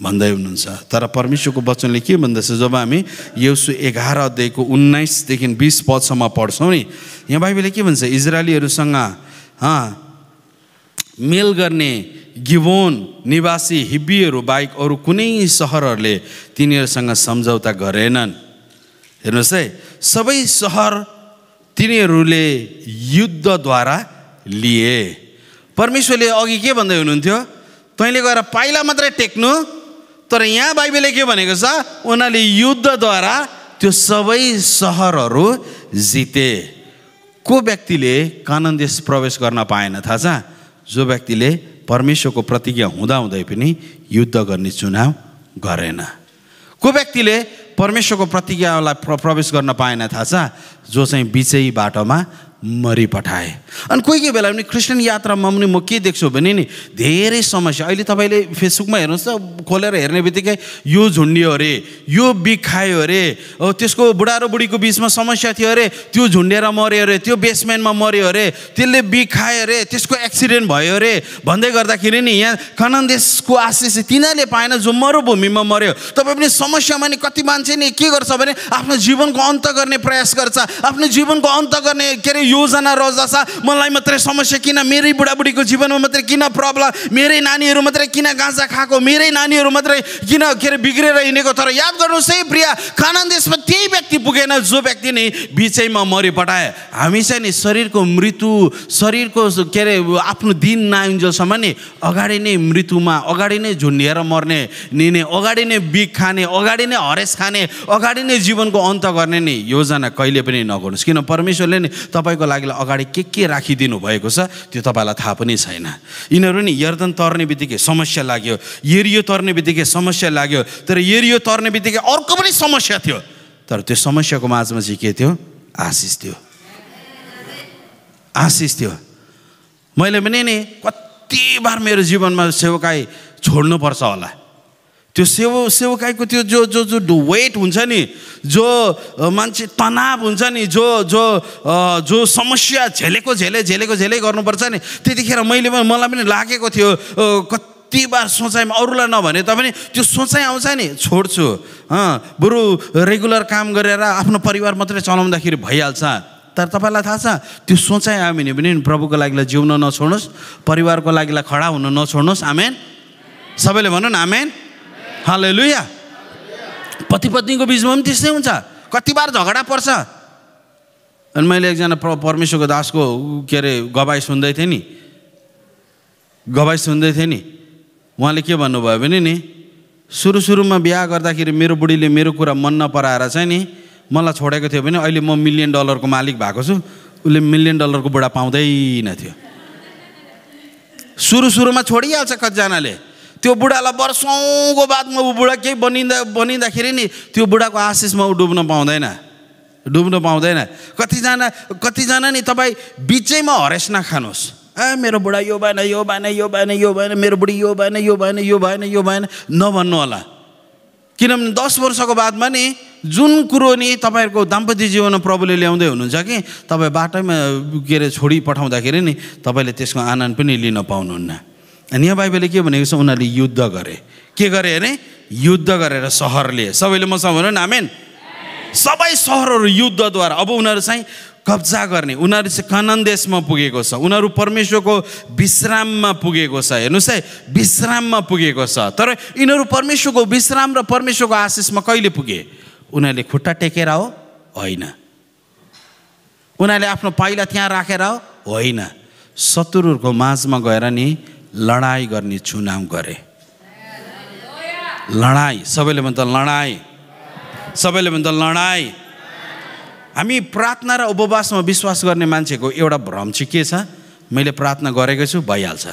Speaker 1: भन्दै हुनुहुन्छ तर परमेश्वरको वचनले के भन्दैछ जब हामी यसो एघार अध्यायको उन्नाइसदेखि बिस पदसम्म पढ्छौँ नि यहाँ बाइबलले के भन्छ इजरायलीहरूसँग मेल गर्ने गिबोन निवासी हिब्बीहरू बाहेक अरू कुनै सहरहरूले तिनीहरूसँग सम्झौता गरेनन् हेर्नुहोस् है सबै सहर तिनीहरूले युद्धद्वारा लिए परमेश्वरले अघि के भन्दै हुनुहुन्थ्यो तैँले गएर पाइला मात्रै टेक्नु तर यहाँ बाइबलले के भनेको छ उनीहरूले युद्धद्वारा त्यो सबै सहरहरू जिते को व्यक्तिले कानन देश प्रवेश गर्न पाएन थाहा छ जो व्यक्तिले परमेश्वरको प्रतिज्ञा हुँदाहुँदै पनि युद्ध गर्ने चुनाव गरेन को व्यक्तिले परमेश्वरको प्रतिज्ञालाई प्रवेश गर्न पाएन थाहा छ जो चाहिँ बिचै बाटोमा मरिपठाए अनि कोही कोही बेला पनि क्रिस्चियन यात्रामा पनि म के देख्छु भने नि धेरै समस्या अहिले तपाईँले फेसबुकमा हेर्नुहोस् त खोलेर हेर्ने बित्तिकै यो झुन्डियो अरे यो बिख खायो अरे हो त्यसको बुढा र बुढीको बिचमा समस्या थियो अरे त्यो झुन्डेर मऱ्यो अरे त्यो बेसमेन्टमा मऱ्यो अरे त्यसले बिख खायो अरे त्यसको एक्सिडेन्ट भयो अरे भन्दै गर्दाखेरि नि यहाँ खनन देशको आशिष तिनीहरूले पाएन जो मरुभूमिमा मऱ्यो तपाईँ पनि समस्यामा नि कति मान्छे नि के गर्छ भने आफ्नो जीवनको अन्त गर्ने प्रयास गर्छ आफ्नो जीवनको अन्त गर्ने के अरे योजना रोजा छ मलाई मात्रै समस्या किन मेरै बुढाबुढीको जीवनमा मात्रै किन प्रब्लम मेरै नानीहरू मात्रै किन गाँजा खाएको मेरै नानीहरू मात्रै किन के अरे बिग्रेर हिँडेको तर याद गर्नुहोस् है प्रिया खाना देशमा त्यही व्यक्ति पुगेन जो व्यक्ति नै बिचैमा मरिपठाए हामी चाहिँ नि शरीरको मृत्यु शरीरको के अरे आफ्नो दिन नआइन्जेलसम्म नि अगाडि नै मृत्युमा अगाडि नै झुन्डिएर मर्ने निने अगाडि नै बिग खाने अगाडि नै हरेस खाने अगाडि नै जीवनको अन्त गर्ने नि योजना कहिले पनि नगर्नुहोस् किन परमेश्वरले नि तपाईँको गर्नको लागि अगाडि के के राखिदिनु भएको छ त्यो तपाईँलाई थाहा पनि छैन यिनीहरू नि यर्दन तर्ने बित्तिकै समस्या लाग्यो एरियो तर्ने बित्तिकै समस्या लाग्यो तर एरियो तर्ने बित्तिकै अर्को पनि समस्या थियो तर त्यो समस्याको माझमा चाहिँ के थियो आशिष थियो आशिष थियो मैले भने नि कति बार मेरो जीवनमा सेवकाई छोड्नुपर्छ होला त्यो सेवो सेवकाईको त्यो जो जो जो वेट हुन्छ नि जो मान्छे तनाव हुन्छ नि जो जो जो समस्या झेलेको झेले झेलेको झेलै गर्नुपर्छ नि त्यतिखेर मैले पनि मलाई पनि लागेको थियो कति बार सोचाइमा अरूलाई नभने तापनि त्यो सोचाइ आउँछ नि छोड्छु बरु रेगुलर काम गरेर आफ्नो परिवार मात्रै चलाउँदाखेरि भइहाल्छ तर तपाईँलाई थाहा छ त्यो सोचाइ आयो भने पनि प्रभुको लागिलाई जिउन नछोड्नुहोस् परिवारको लागिलाई खडा हुन नछोड्नुहोस् आमेन सबैले भनौँ न आमेन हाले लुया पति पत्नीको बिचमा पनि त्यस्तै हुन्छ कति बार झगडा पर्छ अनि मैले एकजना परमेश्वरको दासको के अरे गवाई सुन्दै थिएँ नि गवाई सुन्दै थिएँ नि उहाँले के भन्नुभयो भने नि सुरु सुरुमा बिहा गर्दाखेरि मेरो बुढीले मेरो कुरा मन नपराएर चाहिँ नि मलाई छोडेको थियो भने अहिले म मिलियन डलरको मालिक भएको छु उसले मिलियन डलरको बुढा पाउँदैन थियो सुरु सुरुमा छोडिहाल्छ कतिजनाले त्यो बुढालाई वर्षौँको बादमा ऊ बुढा केही बनिँदा बनिँदाखेरि नि त्यो बुढाको आशिषमा ऊ डुब्न पाउँदैन डुब्न पाउँदैन कतिजना कतिजना नि तपाईँ बिचैमा हरेस नखानुहोस् ए मेरो बुढा यो भएन यो भएन यो भएन यो भएन मेरो बुढी यो भएन यो भएन यो भएन यो भएन नभन्नु होला किनभने दस वर्षको बादमा नि जुन कुरो नि तपाईँहरूको दाम्पत्य जीवनमा प्रभुले ल्याउँदै हुनुहुन्छ कि तपाईँ बाटैमा के अरे छोडी पठाउँदाखेरि नि तपाईँले त्यसको आनन्द पनि लिन पाउनुहुन्न अनि यहाँ बाइबलले के भनेको छ उनीहरूले युद्ध गरे के गरे अरे युद्ध गरेर सहरले सबैले मसँग भनौँ न आमेन सबै सहरहरू युद्धद्वारा अब उनीहरू चाहिँ कब्जा गर्ने उनीहरू चाहिँ कनन देशमा पुगेको छ उनीहरू परमेश्वरको विश्राममा पुगेको छ हेर्नुहोस् है विश्राममा पुगेको छ तर यिनीहरू परमेश्वरको विश्राम र परमेश्वरको आशिषमा कहिले पुगे उनीहरूले खुट्टा टेकेर हो होइन उनीहरूले आफ्नो पाइला त्यहाँ राखेर हो होइन शत्रुहरूको माझमा गएर नि लडाइँ गर्ने चुनाव गरे लडाइँ सबैले भन्छ लडाइँ सबैले भन्छ लडाइँ हामी प्रार्थना र उपवासमा विश्वास गर्ने मान्छेको एउटा भ्रम चाहिँ के छ मैले प्रार्थना गरेको छु भइहाल्छ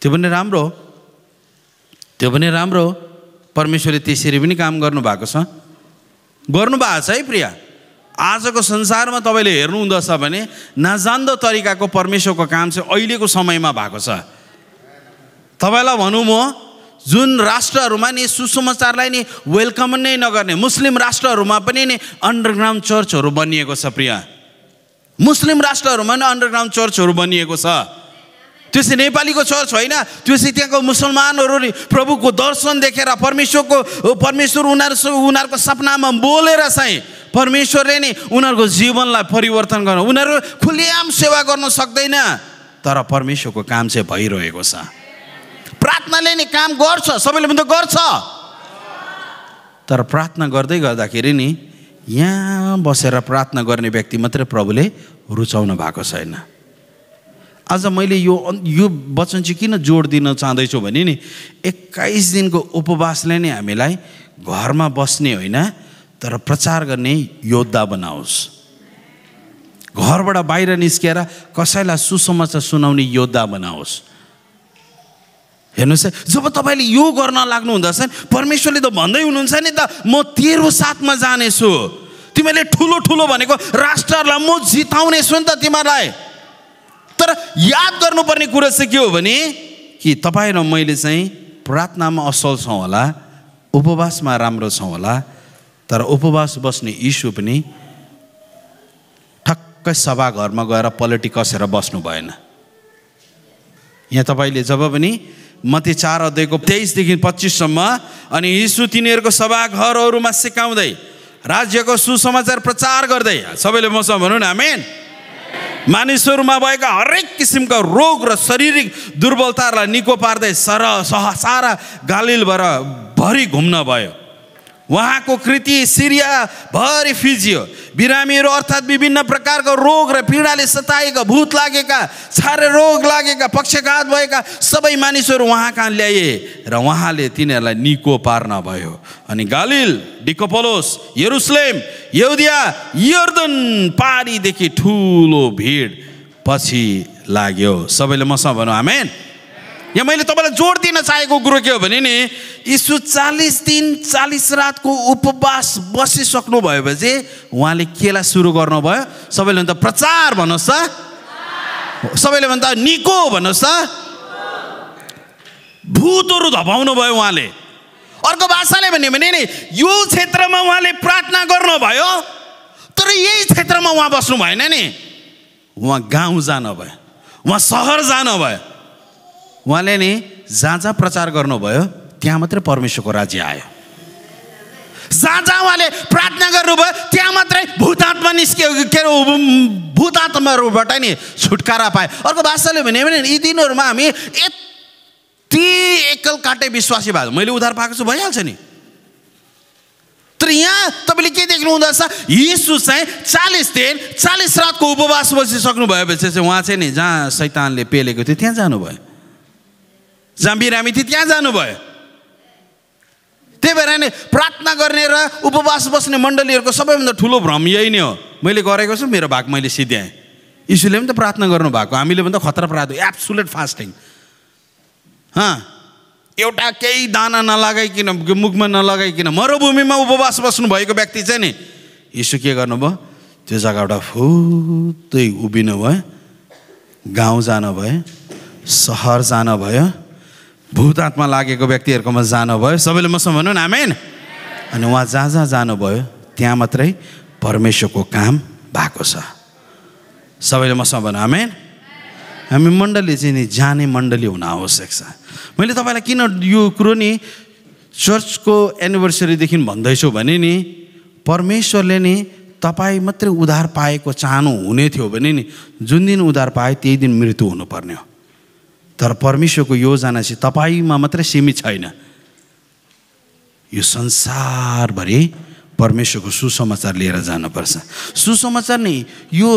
Speaker 1: त्यो पनि राम्रो हो त्यो पनि राम्रो हो परमेश्वरले त्यसरी पनि काम गर्नुभएको छ गर्नुभएको छ है प्रिया आजको संसारमा तपाईँले हेर्नुहुँदछ भने नजान्दो तरिकाको परमेश्वरको काम चाहिँ अहिलेको समयमा भएको छ तपाईँलाई भनौँ म जुन राष्ट्रहरूमा नि सुसमाचारलाई नि वेलकम नै नगर्ने मुस्लिम राष्ट्रहरूमा पनि नि अन्डरग्राउन्ड चर्चहरू बनिएको छ प्रिय मुस्लिम राष्ट्रहरूमा नि अन्डरग्राउन्ड चर्चहरू बनिएको छ त्यो चाहिँ नेपालीको चर्च होइन त्यो चाहिँ त्यहाँको मुसलमानहरू प्रभुको दर्शन देखेर परमेश्वरको परमेश्वर उनीहरू उनीहरूको सपनामा बोलेर चाहिँ परमेश्वरले नै उनीहरूको जीवनलाई परिवर्तन गर्नु उनीहरू खुलेआम सेवा गर्न सक्दैन तर परमेश्वरको काम चाहिँ भइरहेको छ प्रार्थनाले नै काम गर्छ सबैले पनि त गर्छ तर प्रार्थना गर्दै गर्दाखेरि नि यहाँ बसेर प्रार्थना गर्ने व्यक्ति मात्रै प्रभुले रुचाउनु भएको छैन आज मैले यो यो वचन चाहिँ किन जोड दिन चाहँदैछु भने नि एक्काइस दिनको उपवासले नै हामीलाई घरमा बस्ने होइन तर प्रचार गर्ने योद्धा बनाओस् घरबाट बाहिर निस्किएर कसैलाई सुसमाचार सुनाउने योद्धा बनाओस् हेर्नुहोस् है जब तपाईँले यो गर्न लाग्नु लाग्नुहुँदछ नि परमेश्वरले त भन्दै हुनुहुन्छ नि त म तेरो साथमा जानेछु तिमीले ठुलो ठुलो भनेको राष्ट्रहरूलाई म जिताउनेछु नि त तिमीहरूलाई तर याद गर्नुपर्ने कुरो चाहिँ के हो भने कि तपाईँ र मैले चाहिँ प्रार्थनामा असल छौँ होला उपवासमा राम्रो छौँ होला तर उपवास बस्ने इस्यु पनि ठक्कै घरमा गएर पलेटी कसेर बस्नु भएन यहाँ तपाईँले जब पनि मती चार अध्यायको तेइसदेखि पच्चिससम्म अनि यीशु तिनीहरूको सभाघरहरूमा सिकाउँदै राज्यको सुसमाचार प्रचार गर्दै सबैले मसँग भनौँ न हामी मानिसहरूमा भएका हरेक किसिमका रोग र शारीरिक दुर्बलताहरूलाई निको पार्दै सर सह सारा गालिलबाट भरि घुम्न भयो उहाँको कृति सिरियाभरि फिजियो बिरामीहरू अर्थात् विभिन्न प्रकारको रोग र पीडाले सताएका भूत लागेका छारे रोग लागेका पक्षघात भएका सबै मानिसहरू उहाँ कहाँ ल्याए र उहाँले तिनीहरूलाई निको पार्न भयो अनि गालिल डिकोपोलोस यरुसलेम यौदिया यर्दन पारीदेखि ठुलो भिड पछि लाग्यो सबैले मसँग भनौँ हामी यहाँ मैले तपाईँलाई जोड दिन चाहेको कुरो के हो भने नि यसो चालिस दिन चालिस रातको उपवास बसिसक्नु भएपछि उहाँले केलाई सुरु गर्नुभयो सबैले भन्दा प्रचार भन्नुहोस् त सबैले भन्दा निको भन्नुहोस् त भूतहरू धपाउनु भयो उहाँले अर्को भाषाले भन्यो भने नि यो क्षेत्रमा उहाँले प्रार्थना गर्नुभयो तर यही क्षेत्रमा उहाँ बस्नु भएन नि उहाँ गाउँ जानुभयो उहाँ सहर जानुभयो उहाँले नि जहाँ जहाँ प्रचार गर्नुभयो त्यहाँ मात्रै परमेश्वरको राज्य आयो जहाँ जहाँ उहाँले प्रार्थना गर्नुभयो त्यहाँ मात्रै भूतात्मा निस्क्यो के अरे भूतात्माहरूबाट नि छुटकारा पाए अर्को भाषाले भन्यो भने यी दिनहरूमा हामी यति एकल काटे विश्वासी भएको मैले उधार पाएको छु भइहाल्छ नि तर यहाँ तपाईँले के देख्नु हुँदो रहेछ यीशु चाहिँ चालिस दिन चालिस रातको उपवास बसिसक्नु भएपछि चाहिँ उहाँ चाहिँ नि जहाँ सैतानले पेलेको थियो त्यहाँ जानुभयो जहाँ हामी त्यहाँ जानुभयो त्यही भएर नि प्रार्थना गर्ने र उपवास बस्ने मण्डलीहरूको सबैभन्दा ठुलो भ्रम यही नै हो मैले गरेको छु मेरो भाग मैले सिध्याएँ इसुले पनि त प्रार्थना गर्नुभएको हामीले पनि त खतरा प्रार्थना एप्सुलेट फास्टिङ हँ एउटा केही दाना नलगाइकन मुखमा नलगाइकन मरुभूमिमा उपवास बस्नुभएको व्यक्ति चाहिँ नि यसो के गर्नुभयो त्यो जग्गाबाट फुत्तै उभिनु भयो गाउँ जानु भयो सहर जानु भयो भूतात्मा लागेको व्यक्तिहरूकोमा जानुभयो सबैले मसँग भनौँ न आमेन अनि उहाँ जहाँ जहाँ जानुभयो त्यहाँ मात्रै परमेश्वरको काम भएको छ सबैले मसँग भनौँ आमेन हामी मण्डली चाहिँ नि जाने मण्डली हुन आवश्यक छ मैले तपाईँलाई किन यो कुरो नि चर्चको एनिभर्सरीदेखि भन्दैछु भने नि परमेश्वरले नि तपाईँ मात्रै उधार पाएको चाहनु हुने थियो भने नि जुन दिन उधार पाए त्यही दिन मृत्यु हुनुपर्ने हो तर परमेश्वरको योजना चाहिँ तपाईँमा मात्रै सीमित छैन यो संसारभरि परमेश्वरको सुसमाचार लिएर जानुपर्छ सुसमाचार नि यो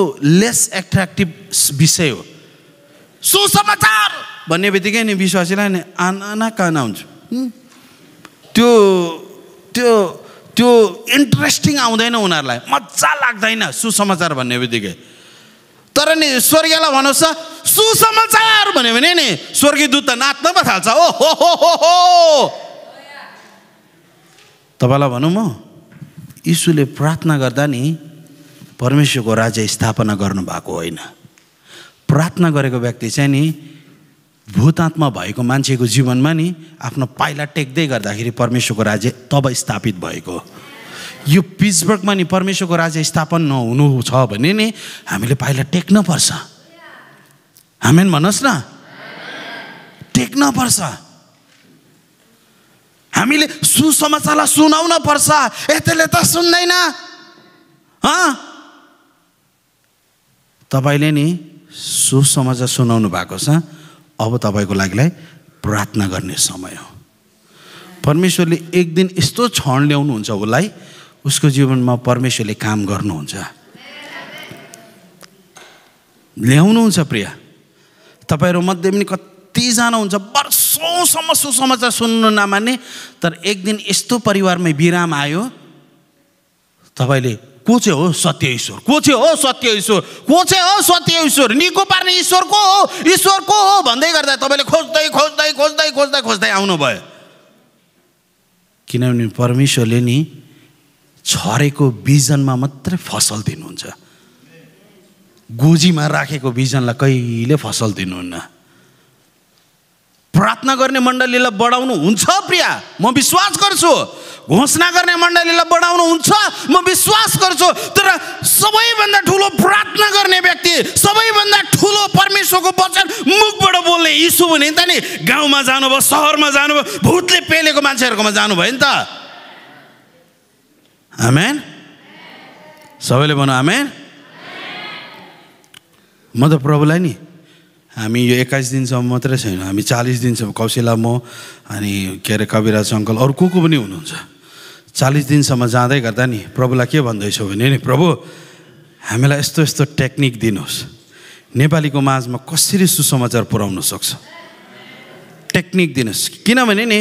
Speaker 1: लेस एट्र्याक्टिभ विषय हो सुसमाचार भन्ने बित्तिकै नि विश्वासीलाई नि आना काना हुन्छ त्यो त्यो त्यो इन्ट्रेस्टिङ आउँदैन उनीहरूलाई मजा लाग्दैन सुसमाचार भन्ने बित्तिकै तर नि स्वर्गीयलाई भन्नुहोस् सुसमाचार भन्यो भने नि स्वर्गीय दूत त नाच्न पो थाल्छ ओ हो हो हो हो तपाईँलाई भनौँ म यीशुले प्रार्थना गर्दा नि परमेश्वरको राज्य स्थापना गर्नुभएको होइन प्रार्थना गरेको व्यक्ति चाहिँ नि भूतात्मा भएको मान्छेको जीवनमा नि आफ्नो पाइला टेक्दै गर्दाखेरि परमेश्वरको राज्य तब स्थापित भएको यो पिजबर्गमा नि परमेश्वरको राज्य स्थापन नहुनु छ भने नि हामीले पाइला टेक्न टेक्नपर्छ हामीन भन्नुहोस् न टेक्न पर्छ हामीले सुसमाचारलाई सुनाउन पर्छ यतैले त सुन्दैन तपाईँले नि सुसमाचार सुनाउनु भएको छ अब तपाईँको लागिलाई प्रार्थना गर्ने समय हो परमेश्वरले एक दिन यस्तो क्षण ल्याउनुहुन्छ उसलाई उसको जीवनमा परमेश्वरले काम गर्नुहुन्छ ल्याउनुहुन्छ प्रिय मध्ये पनि कतिजना हुन्छ वर्षौँसम्म सुसमाचार सुन्नु नमान्ने तर एक दिन यस्तो परिवारमै विराम आयो तपाईँले को चाहिँ हो सत्य ईश्वर को चाहिँ हो सत्य ईश्वर को चाहिँ हो सत्य ईश्वर निको पार्ने ईश्वर को हो ईश्वर को हो भन्दै गर्दा तपाईँले खोज्दै खोज्दै खोज्दै खोज्दै खोज्दै आउनुभयो किनभने परमेश्वरले नि छरेको बिजनमा मात्रै फसल दिनुहुन्छ गोजीमा राखेको बिजनलाई कहिले फसल दिनुहुन्न प्रार्थना गर्ने मण्डलीलाई बढाउनु हुन्छ प्रिया म विश्वास गर्छु घोषणा गर्ने मण्डलीलाई बढाउनु हुन्छ म विश्वास गर्छु तर सबैभन्दा ठुलो प्रार्थना गर्ने व्यक्ति सबैभन्दा ठुलो परमेश्वरको वचन मुखबाट बोल्ने इसु भने त नि गाउँमा जानुभयो सहरमा जानुभयो भूतले पेलेको मान्छेहरूकोमा जानुभयो नि त आमेन सबैले भनौँ आमेन म त प्रभुलाई नि हामी यो एक्काइस दिनसम्म मात्रै छैन हामी चालिस दिनसम्म कौशिला म अनि के अरे कविराज अङ्कल अरू को को पनि हुनुहुन्छ चालिस दिनसम्म जाँदै गर्दा नि प्रभुलाई के भन्दैछौ भने नि प्रभु हामीलाई यस्तो यस्तो टेक्निक दिनुहोस् नेपालीको माझमा कसरी सुसमाचार पुर्याउन सक्छ टेक्निक दिनुहोस् किनभने नि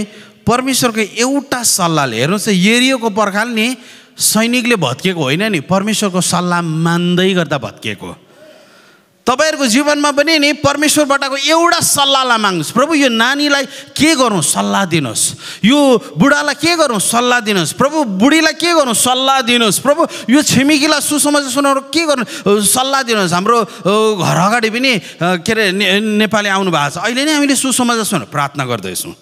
Speaker 1: परमेश्वरको एउटा सल्लाहले हेर्नुहोस् त यरियोको पर्खाल नि सैनिकले भत्किएको होइन नि परमेश्वरको सल्लाह मान्दै गर्दा भत्किएको तपाईँहरूको जीवनमा पनि नि परमेश्वरबाटको एउटा सल्लाहलाई माग्नुहोस् प्रभु यो नानीलाई के गरौँ सल्लाह दिनुहोस् यो बुढालाई के गरौँ सल्लाह दिनुहोस् प्रभु बुढीलाई के गरौँ सल्लाह दिनुहोस् प्रभु यो छिमेकीलाई सुसमाचार सुनाउनु के गर्नु सल्लाह दिनुहोस् हाम्रो घर अगाडि पनि के अरे नेपाली आउनु भएको छ अहिले नै हामीले सुसमाचार सुनाउ प्रार्थना गर्दैछौँ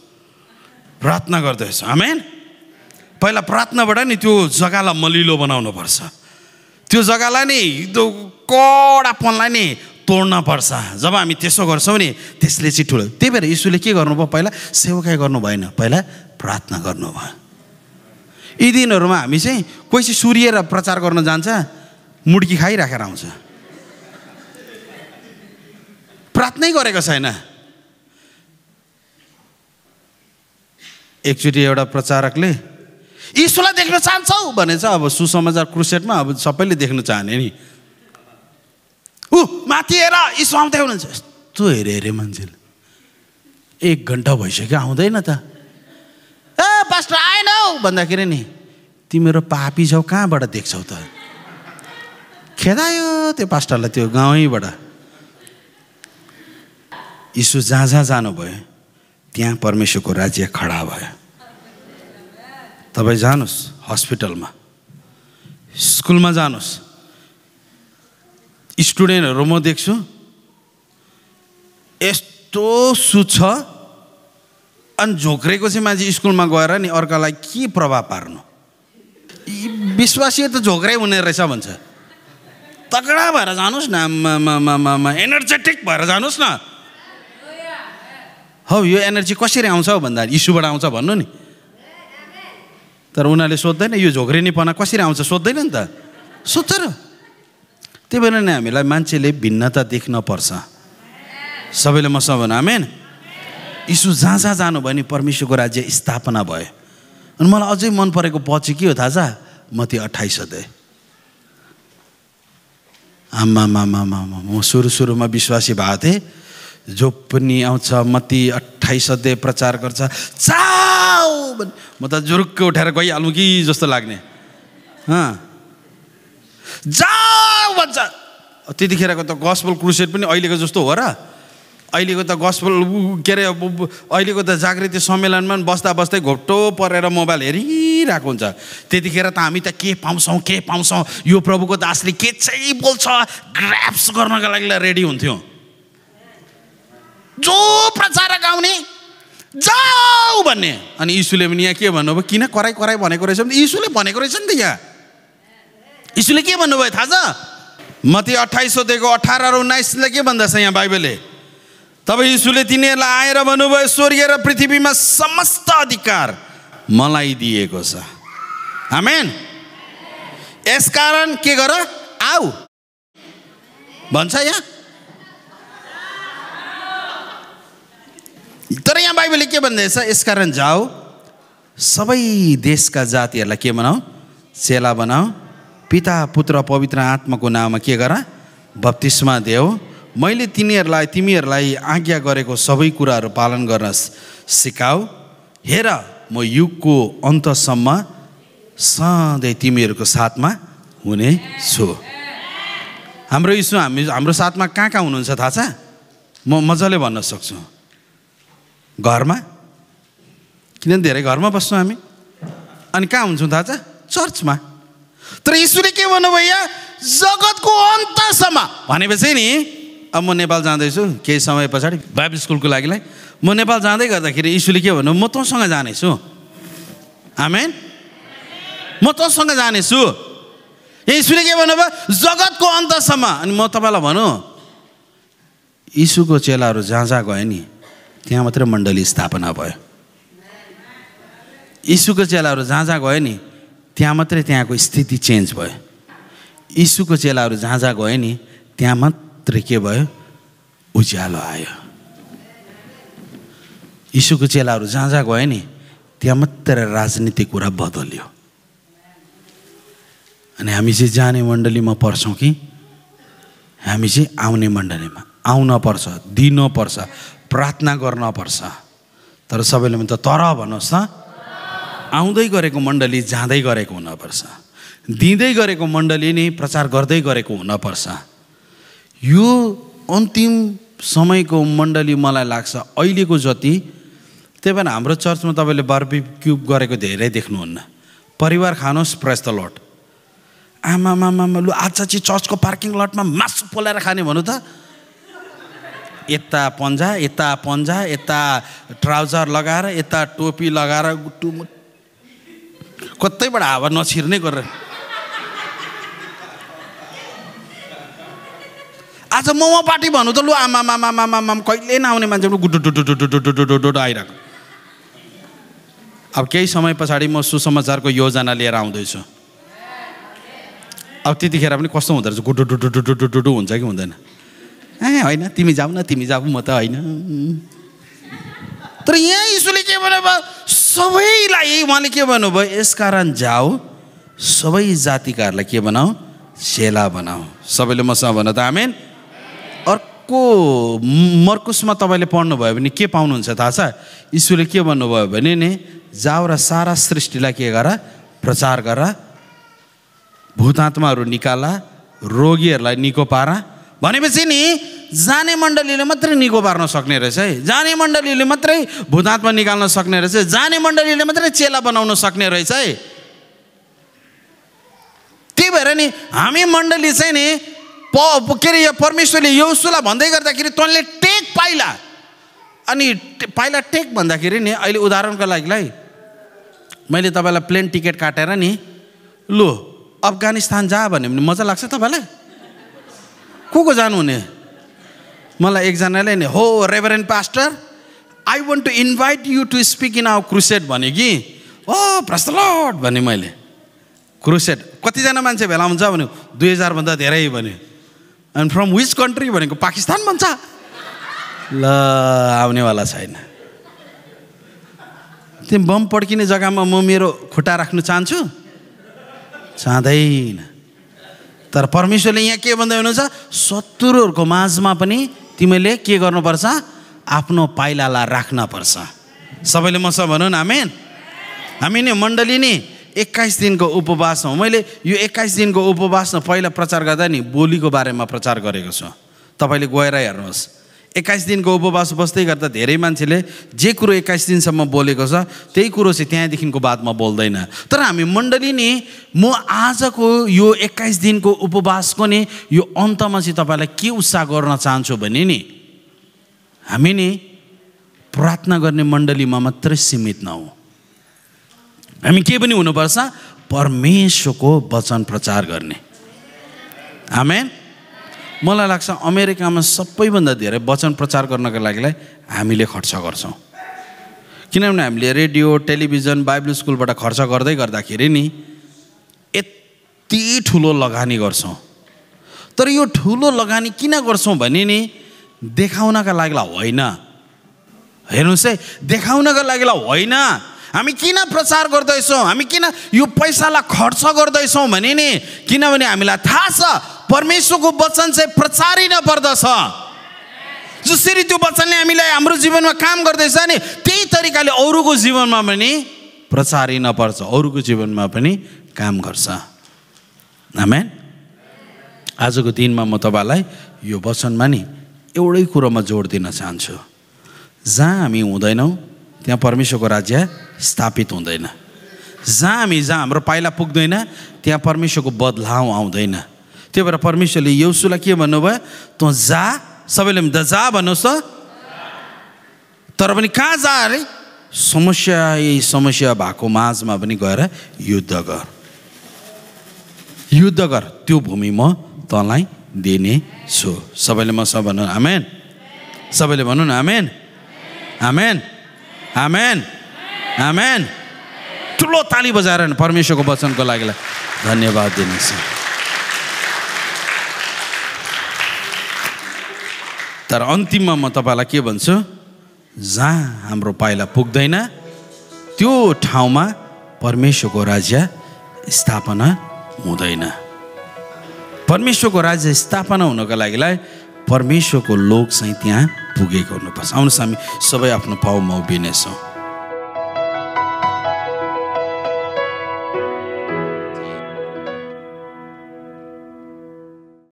Speaker 1: प्रार्थना गर्दैछौँ हामी पहिला प्रार्थनाबाट नि त्यो जग्गालाई मलिलो बनाउनु पर्छ त्यो जग्गालाई नि त्यो कडापनलाई नि पर्छ जब हामी त्यसो गर्छौँ नि त्यसले चाहिँ ठुलो त्यही भएर यीशुले के गर्नुभयो पहिला सेवकाइ गर्नु भएन पहिला प्रार्थना गर्नुभयो यी दिनहरूमा हामी चाहिँ कोही चाहिँ सूर्य र प्रचार गर्न जान्छ मुड्की खाइराखेर आउँछ प्रार्थनै गरेको छैन एकचोटि एउटा प्रचारकले ईश्वरलाई देख्न चाहन्छौ भने चाहिँ अब सुसमाचार क्रुसेटमा अब सबैले देख्न चाहने नि ऊ माथि हेर ईश्वर आउँदै हुनुहुन्छ यस्तो हेरे हेरे मान्छेले एक घन्टा भइसक्यो आउँदैन त ए पास्टर आएनौ भन्दाखेरि नि तिमीहरू पापी छौ कहाँबाट देख्छौ त खेदायो त्यो पास्टरलाई त्यो गाउँबाट ईश्वर जहाँ जहाँ जानुभयो त्यहाँ परमेश्वरको राज्य खडा भयो तपाईँ जानुहोस् हस्पिटलमा स्कुलमा जानुहोस् स्टुडेन्टहरू म देख्छु यस्तो सुछ अनि झोक्रेको चाहिँ मान्छे स्कुलमा गएर नि अर्कालाई के प्रभाव पार्नु विश्वासीय त झोक्रै हुने रहेछ भन्छ तगडा भएर जानुहोस् न आमामामामा एनर्जेटिक भएर जानुहोस् न हौ यो एनर्जी कसरी आउँछ भन्दा इस्युबाट आउँछ भन्नु नि तर उनीहरूले सोध्दैन यो पना कसरी आउँछ सोध्दैन नि त सोध्छ र त्यही भएर नै हामीलाई मान्छेले भिन्नता देख्न पर्छ सबैले मसँग भन आमेन यीशु जहाँ जहाँ जानुभयो नि परमेश्वरको राज्य स्थापना भयो अनि मलाई अझै मन परेको पछि के हो थाहा छ म त्यो अठाइस अध्याय आमामामामा म सुरु सुरुमा विश्वासी भएको थिएँ जो पनि आउँछ मती अठाइस अध्याय प्रचार गर्छ चार भने म त जुरुक्क उठाएर गइहालौँ कि जस्तो लाग्ने जा भन्छ त्यतिखेरको त गस्पल क्रुसेट पनि अहिलेको जस्तो हो र अहिलेको त गस्पल के अरे अहिलेको त जागृति सम्मेलनमा पनि बस्दा बस्दै घोप्टो परेर मोबाइल हेरिरहेको हुन्छ त्यतिखेर त हामी त के पाउँछौँ के पाउँछौँ यो प्रभुको दासले के चाहिँ बोल्छ ग्राफ्स गर्नका लागि रेडी हुन्थ्यौँ जो प्रचारक आउने जाऊ भन्ने अनि इसुले पनि यहाँ के भन्नुभयो किन कराई कराई भनेको रहेछ भने इसुले भनेको रहेछ नि त यहाँ इसुले के भन्नुभयो थाहा छ मती अठाइस सोधेको अठार र उन्नाइसले के भन्दैछ यहाँ बाइबलले तब यीशुले तिनीहरूलाई आएर भन्नुभयो स्वर्ग र पृथ्वीमा समस्त अधिकार मलाई दिएको छ आमेन यसकारण के गर आऊ भन्छ यहाँ तर यहाँ बाइबलले के भन्दैछ यसकारण जाऊ सबै देशका जातिहरूलाई के बनाऊ चेला बनाऊ पिता पुत्र पवित्र आत्माको नाममा के गर बप्तिस्मा देऊ मैले तिनीहरूलाई तिमीहरूलाई आज्ञा गरेको सबै कुराहरू पालन गर्न सिकाऊ हेर म युगको अन्तसम्म सधैँ तिमीहरूको साथमा हुने छु हाम्रो इसु हामी हाम्रो साथमा कहाँ कहाँ हुनुहुन्छ थाहा छ म मजाले भन्न सक्छु घरमा किनभने धेरै घरमा बस्छौँ हामी अनि कहाँ हुन्छौँ थाहा छ चर्चमा तर यीशुले के भन्नुभयो यहाँ जगतको अन्तसम्म भनेपछि नि अब म नेपाल जाँदैछु केही समय पछाडि बाइबल स्कुलको लागिलाई म नेपाल जाँदै गर्दाखेरि इसुले के भन्नु म तँसँग जानेछु आमेन म तँसँग जानेछु इसुले के भन्नुभयो जगतको अन्तसम्म अनि म तपाईँलाई भनौँ इसुको चेलाहरू जहाँ जहाँ गयो नि त्यहाँ मात्र मण्डली स्थापना भयो यीशुको चेलाहरू जहाँ जहाँ गयो नि त्यहाँ मात्रै त्यहाँको स्थिति चेन्ज भयो यीशुको चेलाहरू जहाँ जहाँ गयो नि त्यहाँ मात्रै के भयो उज्यालो आयो यीशुको चेलाहरू जहाँ जहाँ गयो नि त्यहाँ मात्रै राजनीतिक कुरा बदल्यो अनि हामी चाहिँ जाने मण्डलीमा पर्छौँ कि हामी चाहिँ आउने मण्डलीमा आउन पर्छ दिनपर्छ प्रार्थना गर्न पर्छ तर सबैले त तर भन्नुहोस् त आउँदै गरेको मण्डली जाँदै गरेको हुनपर्छ दिँदै गरेको मण्डली नै प्रचार गर्दै गरेको हुनपर्छ यो अन्तिम समयको मण्डली मलाई लाग्छ अहिलेको जति त्यही भएर हाम्रो चर्चमा तपाईँले बर्बी क्युब गरेको धेरै देख्नुहुन्न परिवार खानुहोस् प्रेस द लट आमा मामा लु आज चाहिँ चर्चको पार्किङ लटमा मासु पोलाएर खाने भनौँ त यता पन्जा यता पन्जा यता ट्राउजर लगाएर यता टोपी लगाएर टु कतैबाट हावा नछिर्ने गरेर आज म पार्टी भन्नु त लु आमा मामा मामा माम कहिले नआउने मान्छे गुडुडुडुडुडुडुडुडुडु आइरहेको अब केही समय पछाडि म सुसमाचारको योजना लिएर आउँदैछु अब त्यतिखेर पनि कस्तो हुँदो रहेछ गुडुडुडुडुडुडुडु हुन्छ कि हुँदैन ए होइन तिमी जाऊ न तिमी जाऊ म त होइन तर यहाँ यीशुले के भन्नुभयो सबैलाई उहाँले के भन्नुभयो यसकारण जाऊ सबै जातिकाहरूलाई के बनाऊ सेला बनाऊ सबैले मसँग भन त आमेन अर्को मर्कुसमा तपाईँले पढ्नुभयो भने के पाउनुहुन्छ थाहा छ यीशुले के भन्नुभयो भने नि जाऊ र सारा सृष्टिलाई के गर प्रचार गर भूतात्माहरू निकाला रोगीहरूलाई निको पारा भनेपछि नि जाने मण्डलीले मात्रै निको पार्न सक्ने रहेछ है जाने मण्डलीले मात्रै भूतात्मा निकाल्न सक्ने रहेछ जाने मण्डलीले मात्रै चेला बनाउन सक्ने रहेछ है त्यही भएर नि हामी मण्डली चाहिँ नि प के अरे यो परमेश्वरले यो उसुलाई भन्दै गर्दाखेरि तैँले टेक पाइला अनि पाइला टेक भन्दाखेरि नि अहिले उदाहरणको लागिलाई मैले तपाईँलाई प्लेन टिकट काटेर नि लु अफगानिस्तान जा भन्यो भने मजा लाग्छ तपाईँलाई को को जानुहुने मलाई एकजनाले नि हो reverend pastor I want to invite you to speak in our crusade भने कि हो oh, प्रसलट भने मैले क्रुसेट कतिजना मान्छे भेला हुन्छ भने दुई हजारभन्दा धेरै भन्यो एन्ड फ्रम विच कन्ट्री भनेको पाकिस्तान भन्छ ल आउनेवाला छैन त्यो बम पड्किने जग्गामा म मेरो खुट्टा राख्नु चाहन्छु चाहँदैन तर परमेश्वरले यहाँ के भन्दै हुनुहुन्छ शत्रुहरूको माझमा पनि तिमीले के गर्नुपर्छ आफ्नो पाइलालाई पर्छ सबैले मसँग भनौँ न हामी हामी नि मण्डली नि एक्काइस दिनको उपवास उपवासमा मैले यो एक्काइस दिनको उपवासमा पहिला प्रचार गर्दा नि बोलीको बारेमा प्रचार गरेको छु तपाईँले गएर हेर्नुहोस् एक्काइस दिनको उपवास बस्दै गर्दा धेरै मान्छेले जे कुरो एक्काइस दिनसम्म बोलेको छ त्यही कुरो चाहिँ त्यहाँदेखिको बादमा बोल्दैन तर हामी मण्डली नि म आजको यो एक्काइस दिनको उपवासको नि यो अन्तमा चाहिँ तपाईँलाई के उत्साह गर्न चाहन्छु भने नि हामी नि प्रार्थना गर्ने मण्डलीमा मात्रै सीमित नहौँ हामी के पनि हुनुपर्छ परमेश्वरको वचन प्रचार गर्ने हामी मलाई लाग्छ अमेरिकामा सबैभन्दा धेरै वचन प्रचार गर्नका लागिलाई हामीले खर्च गर्छौँ किनभने हामीले रेडियो टेलिभिजन बाइबल स्कुलबाट खर्च गर्दै गर्दाखेरि नि यति ठुलो लगानी गर्छौँ तर यो ठुलो लगानी किन गर्छौँ भने नि देखाउनका लागिलाई होइन हेर्नुहोस् है देखाउनका लागिलाई होइन हामी किन प्रचार गर्दैछौँ हामी किन यो पैसालाई खर्च गर्दैछौँ भने नि किनभने हामीलाई थाहा छ परमेश्वरको वचन चाहिँ प्रचारिन पर्दछ जसरी त्यो वचनले हामीलाई हाम्रो जीवनमा काम गर्दैछ नि त्यही तरिकाले अरूको जीवनमा पनि प्रचारै नपर्छ अरूको जीवनमा पनि काम गर्छ आमेन आजको दिनमा म तपाईँलाई यो वचनमा नि एउटै कुरोमा जोड दिन चाहन्छु जहाँ हामी हुँदैनौँ त्यहाँ परमेश्वरको राज्य स्थापित हुँदैन जहाँ हामी जहाँ हाम्रो पाइला पुग्दैन त्यहाँ परमेश्वरको बदलाव आउँदैन त्यही भएर परमेश्वरले यौसुलाई के भन्नुभयो तँ जा सबैले पनि द जा भन्नुहोस् त तर पनि कहाँ जा अरे समस्या यही समस्या भएको माझमा पनि गएर युद्ध गर युद्ध गर त्यो भूमि म तँलाई दिने छु सबैले म सब भन्नु आमेन सबैले भनौँ न आमेन आमेन आमेन आमेन ठुलो ताली बजाएर परमेश्वरको वचनको लागि धन्यवाद दिनेछ तर अन्तिममा म तपाईँलाई के भन्छु जहाँ हाम्रो पाइला पुग्दैन त्यो ठाउँमा परमेश्वरको राज्य स्थापना हुँदैन परमेश्वरको राज्य स्थापना हुनको लागिलाई परमेश्वरको लोक चाहिँ त्यहाँ पुगेको हुनुपर्छ आउनुहोस् हामी सबै आफ्नो पाउमा उभिनेछौँ